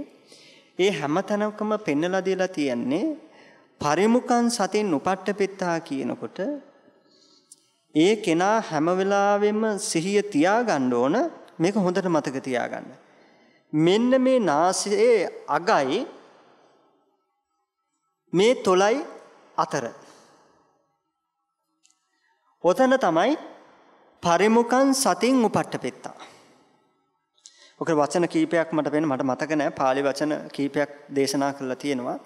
ඒ හැම තැනකම පෙන්නලා දීලා තියෙන්නේ පරිමුඛං සතින් උපට්ඨපෙත්තා කියනකොට ඒ කෙනා හැම වෙලාවෙම සිහිය තියාගන්න ඕන මේක හොඳට මතක තියාගන්න. මෙන්න මේ නාසයේ අගයි මේ තොලයි අතර. ඔතන තමයි පරිමුකන් සතින් උපට්ඨපෙත්තා. ඔක වචන කීපයක් මට වෙන මට මතක නෑ පාලි වචන කීපයක් දේශනා කරලා තියෙනවා.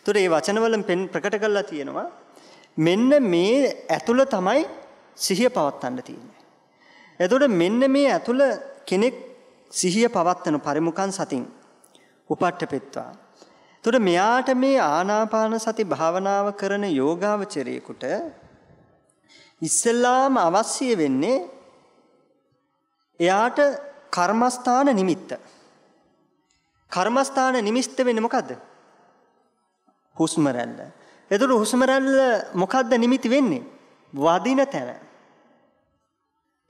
ඒතර මේ වචනවලින් ප්‍රකට කරලා තියෙනවා මෙන්න මේ ඇතුළ තමයි සිහිය පවත්වන්න තියෙන්නේ. එතකොට මෙන්න මේ ඇතුළ කෙනෙක් සිහිය පවත්වන පරිමුඛන් සතින් උපට්ඨපෙත්වා. එතකොට මෙයාට මේ ආනාපාන සති භාවනාව කරන යෝගාවචරයෙකුට ඉස්සෙල්ලාම අවශ්‍ය වෙන්නේ එයාට කර්මස්ථාන නිමිත්ත. කර්මස්ථාන නිමිත්ත වෙන්නේ මොකද්ද? හුස්ම රැල්ල. එතකොට හුස්ම රැල්ල මොකද්ද නිමිති වෙන්නේ? වදින තැන.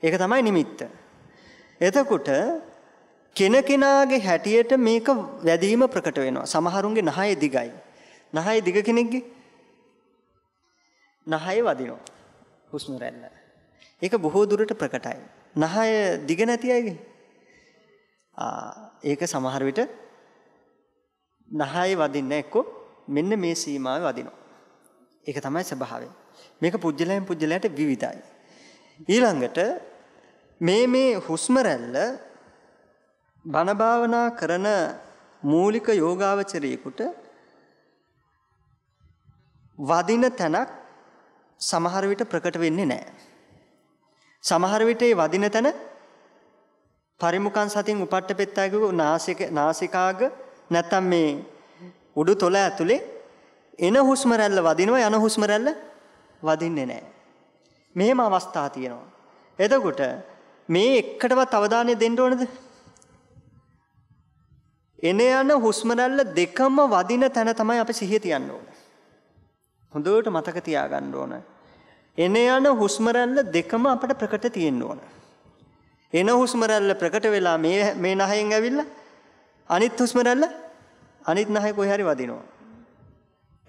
ඒක තමයි නිමිත්ත. එතකොට කෙනකෙනාගේ හැටියට මේක වැදීම ප්‍රකට වෙනවා. සමහරුන්ගේ නහය දිගයි. නහය දිග කෙනෙක්ගේ නහය වදිනවා. හුස්ම රැල්ල. ඒක බොහෝ දුරට ප්‍රකටයි. නහය දිග නැති අයගේ ඒක සමහර විට නහය වදින්න එක්ක මෙන්න මේ සීමාව වදිනවා. ඒක තමයි ස්වභාවය. මේක පුජ්‍යලයෙන් පුජ්‍යලයට විවිධයි. ඊළඟට මේ මේ හුස්ම රැල්ල බණ භාවනා කරන මූලික යෝගාවචරයෙකුට වදින තැනක් සමහර විට ප්‍රකට වෙන්නේ නැහැ. සමහර විට ඒ වදින තැන පරිමුඛන් සතින් උපට්ඨපෙත්තාගේ නාසික නාසිකාග නැත්තම් මේ උඩු තොල ඇතුලේ එන හුස්ම රැල්ල වදිනවා යන හුස්ම රැල්ල වදින්නේ නැහැ. මේම අවස්ථා තියෙනවා. එතකොට මේ එක්කටවත් අවධානය දෙන්න ඕනද? එන යන හුස්ම රැල්ල දෙකම වදින තැන තමයි අපි සිහිය තියන්න ඕනේ. හොඳට මතක තියාගන්න ඕන. එන යන හුස්ම රැල්ල දෙකම අපිට ප්‍රකට තියෙන්න ඕන. එන හුස්ම රැල්ල ප්‍රකට වෙලා මේ මේ නහයෙන් ඇවිල්ලා අනිත් හුස්ම රැල්ල අනිත් නහය කොහේ හරි වදිනවා.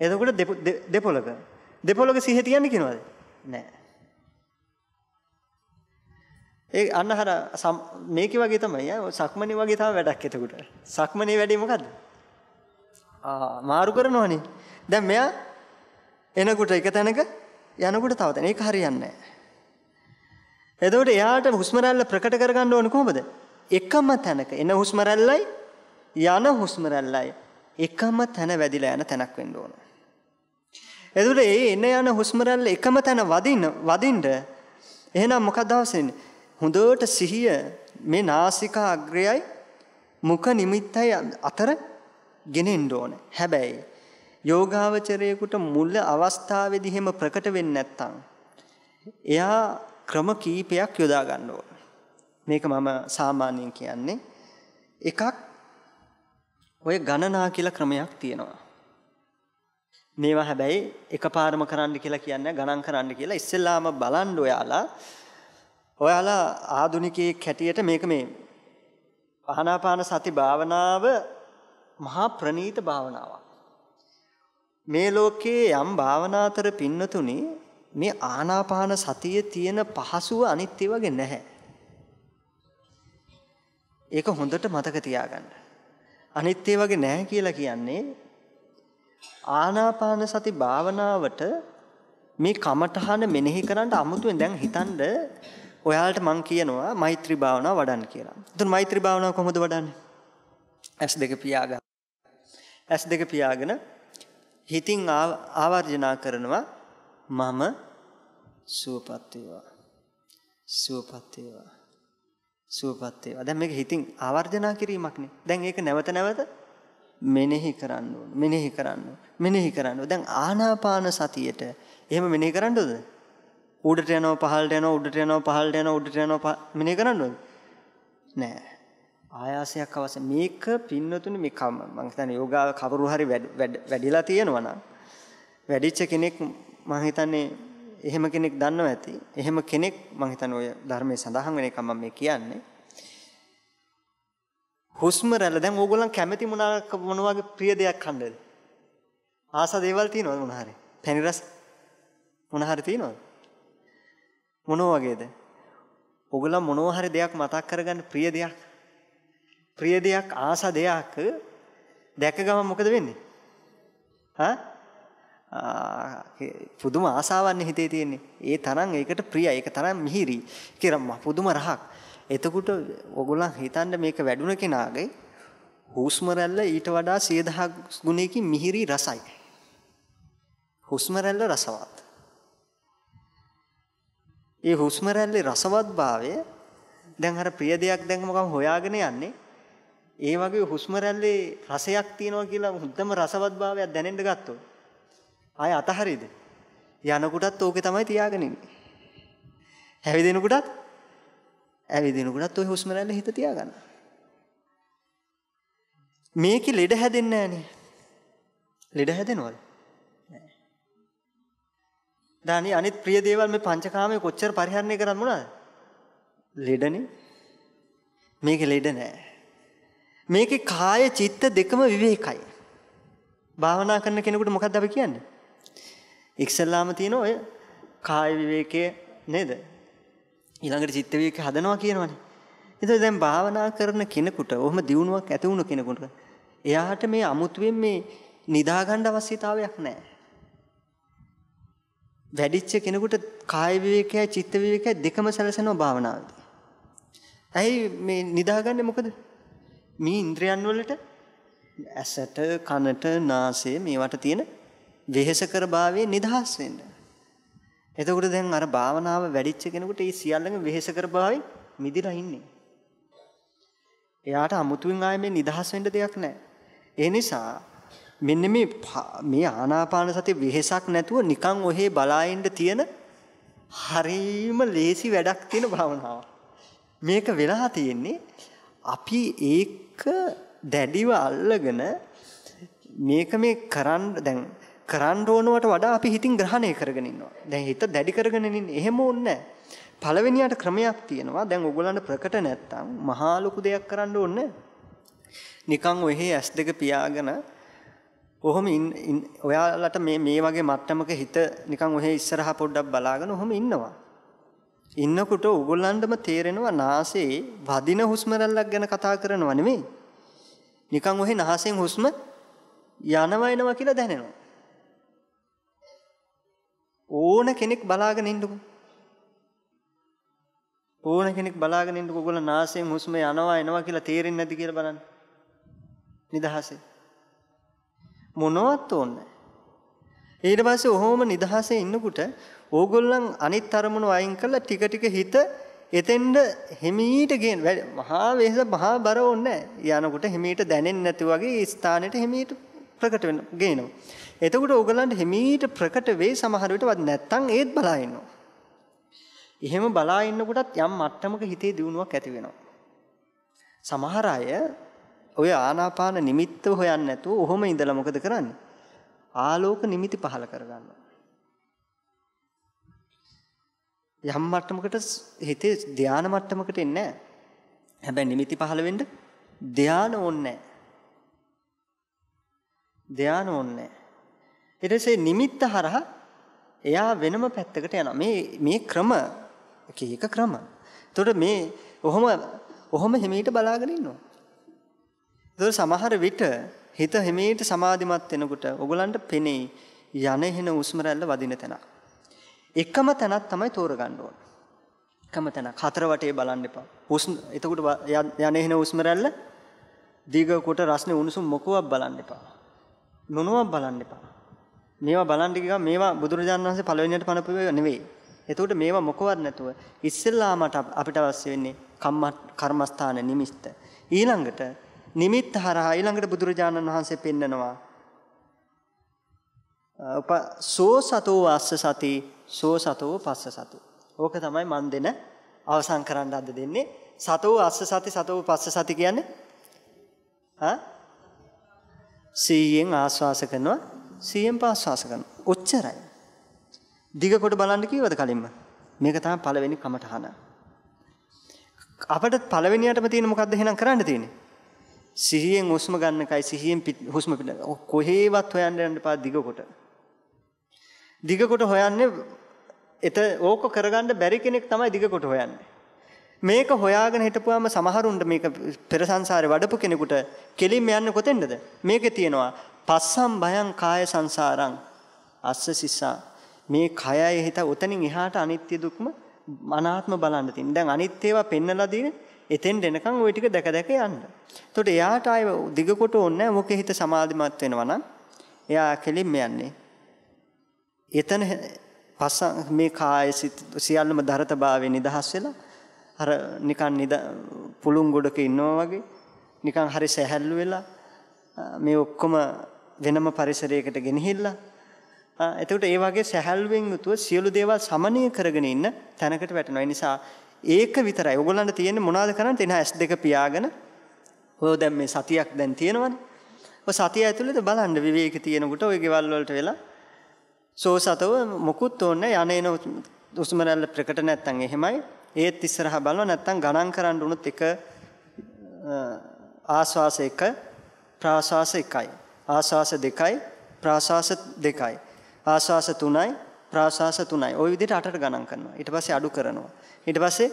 එතකොට දෙපොළක දෙපොළක සිහ තියන්න කිනවද නෑ. ඒ අන්න හර මේක වගේ තමයි සක්මණේ වගේ තමයි වැඩක් එතකොට. සක්මණේ වැඩේ මොකද්ද? ආ මාරු කරනවනේ. දැන් මෙයා එනකොට එක තැනක යනකොට තව තැන. ඒක හරියන්නේ නැහැ. එතකොට එයාට හුස්ම රැල්ල ප්‍රකට කරගන්න ඕනේ කොහොමද? එකම තැනක එන හුස්ම රැල්ලයි යන හුස්ම රැල්ලයි එකම තැන වැදිලා යන තැනක් වෙන්න ඕනේ. එතකොට ඒ එන යන හුස්ම එකම තැන වදින වදින්න එහෙනම් මොකක්ද අවශ්‍යන්නේ? හොඳට සිහිය මේ නාසික අග්‍රයයි මුඛ නිමිත්තයි අතර ගෙනෙන්න ඕනේ. හැබැයි යෝගාවචරයේකට මුල් අවස්ථාවේදී හිම ප්‍රකට වෙන්නේ නැත්නම් එයා ක්‍රම කීපයක් යොදා ගන්න ඕන. මේක මම සාමාන්‍යයෙන් කියන්නේ එකක් ඔය ගණනා කියලා ක්‍රමයක් තියෙනවා. මේවා හැබැයි එකපාරම කරන්න කියලා කියන්නේ ගණන් කරන්න කියලා ඉස්සෙල්ලාම බලන්න ඔයාලා ඔයාලා ආදුනිකයේ කැටියට මේක මේ පහනාපාන සති භාවනාව මහා ප්‍රනීත භාවනාවක්. මේ ලෝකයේ යම් භාවනාතර පින්නතුනි මේ ආනාපාන සතියේ තියෙන පහසුව අනිත් වගේ නැහැ. ඒක හොඳට මතක තියාගන්න. අනිත් වගේ නැහැ කියලා කියන්නේ ආනාපාන සති භාවනාවට මේ කමඨහන මෙනෙහි කරන්න අමුතුවෙන් දැන් හිතනද ඔයාලට මම කියනවා මෛත්‍රී භාවනාව වඩන්න කියලා. එතන මෛත්‍රී භාවනාව කොහොමද වඩන්නේ? ඇස් දෙක පියාගෙන. ඇස් දෙක පියාගෙන හිතින් ආවර්ජනා කරනවා මම සුවපත් වේවා. සුවපත් වේවා. සුවපත් වේවා. දැන් මේක හිතින් ආවර්ජනා කිරීමක්නේ. දැන් ඒක නැවත නැවත මෙනෙහි කරන්න ඕන. මෙනෙහි කරන්න. මෙනෙහි කරන්න. දැන් ආනාපාන සතියට එහෙම මෙනෙහි කරන්නද? උඩට යනවා පහළට යනවා උඩට යනවා පහළට යනවා උඩට යනවා මෙනෙහි කරන්නද? නෑ. ආයාසයක් අවශ්‍ය. මේක පින්නතුනේ මේ කම මං හිතන්නේ යෝගාව කවුරු හරි වැඩිලා තියෙනවා නම් වැඩිච්ච කෙනෙක් මං හිතන්නේ එහෙම කෙනෙක් දන්නව ඇති. එහෙම කෙනෙක් මං හිතන්නේ ඔය ධර්මයේ සඳහන් වෙන එක මම මේ කියන්නේ. හුස්ම රැල්ල දැන් ඕගොල්ලන් කැමති මොනවා මොන වගේ ප්‍රිය දෙයක් කන්නද? ආසා දේවල් තියෙනවද මොන හරි? පැණි රස මොන හරි තියෙනවද? මොන වගේද? ඕගොල්ලන් මොනවා හරි දෙයක් මතක් කරගන්න ප්‍රිය දෙයක් ප්‍රිය දෙයක් ආසා දෙයක් දැක ගම මොකද වෙන්නේ? හා? පුදුම ආසාවන්නේ හිතේ තියෙන්නේ. ඒ තරම් ඒකට ප්‍රියයි. ඒක තරම් මිහිරි. කියලා පුදුම රහක්. එතකොට ඔගොල්ලන් හිතන්න මේක වැඩුණ කෙනාගේ හුස්ම රැල්ල ඊට වඩා 10000 ගුණයකින් මිහිරි රසයි. හුස්ම රැල්ල රසවත්. ඒ හුස්ම රැල්ලේ රසවත්භාවය දැන් අර ප්‍රිය දෙයක් දැන් මොකම හොයාගෙන යන්නේ. ඒ වගේ හුස්ම රැල්ලේ රසයක් තියෙනවා කියලා හොඳම රසවත්භාවයක් දැනෙන්න ගත්තොත් ආය අතහරිද? යනකොටත් ඕකේ තමයි තියාගෙන ඉන්නේ. හැවිදෙනකොටත් ඇවිදිනකොටත් ওই හුස්ම රැල්ල හිත තියාගන්න. මේකේ ලෙඩ හැදෙන්නේ නැහනේ. ලෙඩ හැදෙනවද? දානි අනිත් ප්‍රිය දේවල් මේ පංචකාමයේ කොච්චර පරිහරණය කරන්න මොනවද? ලෙඩනේ. මේකේ ලෙඩ නෑ. මේකේ කාය චිත්ත දෙකම විවේකයි. භාවනා කරන කෙනෙකුට මොකක්ද අපි කියන්නේ? ඉක්සල්ලාම තියෙන ඔය කාය විවේකයේ නේද? ඊළඟට චිත්ත විවේක හදනවා කියනවනේ. එතකොට දැන් භාවනා කරන කෙනෙකුට ඔහොම දියුණුවක් ඇති වුණු කෙනෙකුට එයාට මේ අමුතුවෙන් මේ නිදා ගන්න අවශ්‍යතාවයක් නැහැ. වැඩිච්ච කෙනෙකුට කාය විවේකයයි චිත්ත විවේකයයි දෙකම සැලසෙනවා භාවනාවේදී. ඇයි මේ නිදාගන්නේ මොකද? මේ ඉන්ද්‍රයන් වලට ඇසට කනට නාසය මේවට තියෙන වෙහෙසකර භාවයේ නිදහස් වෙන්න. එතකොට දැන් අර භාවනාව වැඩිච්ච කෙනෙකුට ඒ සියල්ලම වෙහෙස කරභාවයෙන් මිදිලා ඉන්නේ. එයාට අමුතුවෙන් ආයේ මේ නිදහස් වෙන්න දෙයක් නැහැ. ඒ නිසා මෙන්න මේ මේ ආනාපාන සති වෙහෙසක් නැතුව නිකන් ඔහේ බලායෙන්න තියෙන හරීම ලේසි වැඩක් තියෙන භාවනාව. මේක වෙලා තියෙන්නේ අපි ඒක දැඩිව අල්ලගෙන මේක මේ කරන්න දැන් කරන්න ඕනවට වඩා අපි හිතින් ග්‍රහණය කරගෙන ඉන්නවා. දැන් හිත දැඩි කරගෙන ඉන්නේ එහෙම ඕනේ පළවෙනියට ක්‍රමයක් තියෙනවා. දැන් ඕගොල්ලන්ට ප්‍රකට නැත්තම් මහා ලොකු දෙයක් කරන්න ඕනේ නිකන් ඔහේ ඇස් දෙක පියාගෙන ඔහොම ඔයාලට මේ මේ වගේ මට්ටමක හිත නිකන් ඔහේ ඉස්සරහා පොඩ්ඩක් බලාගෙන ඔහොම ඉන්නවා. ඉන්නකොට ඕගොල්ලන්ටම තේරෙනවා නාසයේ වදින හුස්ම ගැන කතා කරනව නෙමෙයි. නිකන් ඔහේ නහසෙන් හුස්ම යනවා එනවා කියලා දැනෙනවා. ඕන කෙනෙක් බලාගෙන ඉන්නකෝ. ඕන කෙනෙක් බලාගෙන ඉන්නකෝ ඔයගොල්ලෝ නාසයෙන් හුස්ම යනවා එනවා කියලා තේරෙන්නේ නැති කියලා බලන්න. නිදහසේ. මොනවත් ඕනේ ඊට පස්සේ ඔහොම නිදහසේ ඉන්නකොට ඕගොල්ලන් අනිත් තරමුණු අයින් කළා ටික ටික හිත එතෙන්ද හිමීට ගේන මහා වෙහස මහා බර ඕනේ යනකොට හිමීට දැනෙන්නේ නැති වගේ ස්ථානෙට හිමීට ප්‍රකට වෙන ගේනවා එතකොට ඕගලන්ට හිමීට ප්‍රකට වේ සමහර විටවත් නැත්තම් ඒත් බලා ඉන්නවා. එහෙම බලා ඉන්නකොටත් යම් මට්ටමක හිතේ දියුණුවක් ඇති වෙනවා. සමහර අය ඔය ආනාපාන නිමිත්ත හොයන්නේ නැතුව ඔහොම ඉඳලා මොකද කරන්නේ? ආලෝක නිමිති පහල කරගන්නවා. යම් මට්ටමකට හිතේ ධානා මට්ටමකට එන්නේ නැහැ. හැබැයි නිමිති පහල වෙන්න ධාන ඕනේ නැහැ. ධාන ඕනේ නැහැ. ඊටසේ නිමිත්ත හරහා එයා වෙනම පැත්තකට යනවා. මේ මේ ක්‍රම එක එක ක්‍රම. එතකොට මේ ඔහොම ඔහොම හිමීට බලාගෙන ඉන්නවා. එතකොට සමහර විට හිත හිමීට සමාධිමත් වෙනකොට ඔගලන්ට පෙනෙයි යන එන උස්ම රැල්ල වදින තැන. එකම තැනක් තමයි තෝරගන්න ඕන. එකම තැන හතර වටේ බලන්න එපා. උස්ම එතකොට යන එන උස්ම රැල්ල දිග කොට රස්නේ උණුසුම් මොකුවක් බලන්න එපා. මොනවක් බලන්න එපා. මේවා බලන්න ගියා මේවා බුදුරජාණන් වහන්සේ පළවෙනියට පනපුවේ නෙවෙයි. එතකොට මේවා මොකවත් නැතුව ඉස්සෙල්ලාමට අපිට අවශ්‍ය වෙන්නේ කම්ම කර්මස්ථාන නිමිත්ත. ඊළඟට නිමිත්ත හරහා ඊළඟට බුදුරජාණන් වහන්සේ පෙන්නනවා උප සෝ සතෝ අස්ස සති සෝ සතෝ පස්ස සති. ඕක තමයි මන් දෙන අවසන් කරන්න අද දෙන්නේ. සතෝ අස්ස සති සතෝ පස්ස සති කියන්නේ ආ සීයෙන් ආස්වාස කරනවා සියෙන් පාස්වාස කරනවා. ඔච්චරයි. දිග කොට බලන්න කීවද කලින්ම? මේක තමයි පළවෙනි කමටහන. අපිට පළවෙනියටම තියෙන මොකද්ද එහෙනම් කරන්න තියෙන්නේ? සිහියෙන් හුස්ම ගන්න එකයි සිහියෙන් හුස්ම පිට කොහේවත් හොයන්න යන්න එපා දිග කොට. දිග කොට හොයන්නේ එත ඕක කරගන්න බැරි කෙනෙක් තමයි දිග කොට හොයන්නේ. මේක හොයාගෙන හිටපුවාම සමහරුන්ට මේක පෙර සංසාරේ වඩපු කෙනෙකුට කෙලින්ම යන්නේ කොතෙන්ද? මේකේ තියෙනවා පස්සම් භයං කාය සංසාරං අස්ස සිස්සා මේ කයයි හිත උතනින් එහාට අනිත්‍ය දුක්ම අනාත්ම බලන්න තියෙන. දැන් අනිත් ඒවා පෙන්නලා දින එතෙන් දෙනකන් ওই ටික දැක දැක යන්න. එතකොට එයාට ආය දිග කොට ඕනේ මොකේ හිත සමාධිමත් වෙනවා නම් එයා කෙලින්ම යන්නේ. එතන පස මේ කාය සියල්ලම ධරතභාවයේ නිදහස් වෙලා අර නිකන් නිද පුළුන් ගොඩක ඉන්නවා වගේ නිකන් හරි සැහැල්ලු වෙලා මේ ඔක්කොම වෙනම පරිසරයකට ගෙනහිල්ලා එතකොට ඒ වගේ සැහැල්ලුවෙන් යුතුව සියලු දේවල් සමනය කරගෙන ඉන්න තැනකට වැටෙනවා. ඒ නිසා ඒක විතරයි. ඔයගොල්ලන්ට තියෙන්නේ මොනවද කරන්න? එන S2 පියාගෙන ඔය දැන් මේ සතියක් දැන් තියෙනවනේ. ඔය සතිය ඇතුළේද බලන්න විවේක තියෙනකොට ඔය ගෙවල් වලට වෙලා සෝසතව මොකුත් ඕනේ යන එන උස්ම රැල්ල ප්‍රකට නැත්තම් එහෙමයි. ඒත් ඉස්සරහා බලනවා නැත්තම් ගණන් කරන්න උනොත් එක ආස්වාස එක ප්‍රාස්වාස එකයි. ආස්වාස දෙකයි ප්‍රාස්වාස දෙකයි. ආස්වාස තුනයි ප්‍රාස්වාස තුනයි. ওই විදිහට අටට ගණන් කරනවා. ඊට පස්සේ අඩු කරනවා. ඊට පස්සේ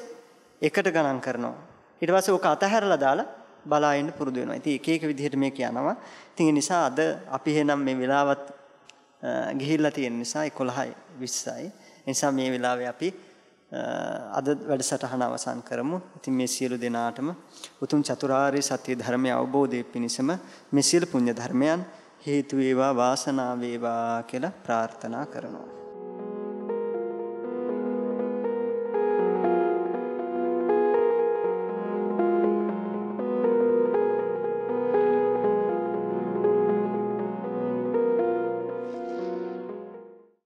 එකට ගණන් කරනවා. ඊට පස්සේ ඕක අතහැරලා දාලා බලා ඉන්න පුරුදු වෙනවා. ඉතින් එක එක විදිහට මේ කියනවා. ඉතින් ඒ නිසා අද අපි එහෙනම් මේ වෙලාවත් ගිහිල්ලා තියෙන නිසා 11යි 20යි. ඒ නිසා මේ වෙලාවේ අපි අද වැඩසටහන අවසන් කරමු. ඉතින් මේ සියලු දෙනාටම උතුම් චතුරාර්ය සත්‍ය ධර්මය අවබෝධය පිණිසම මේ සියලු පුණ්‍ය ධර්මයන් හේතු වේවා වාසනාව වේවා කියලා ප්‍රාර්ථනා කරනවා.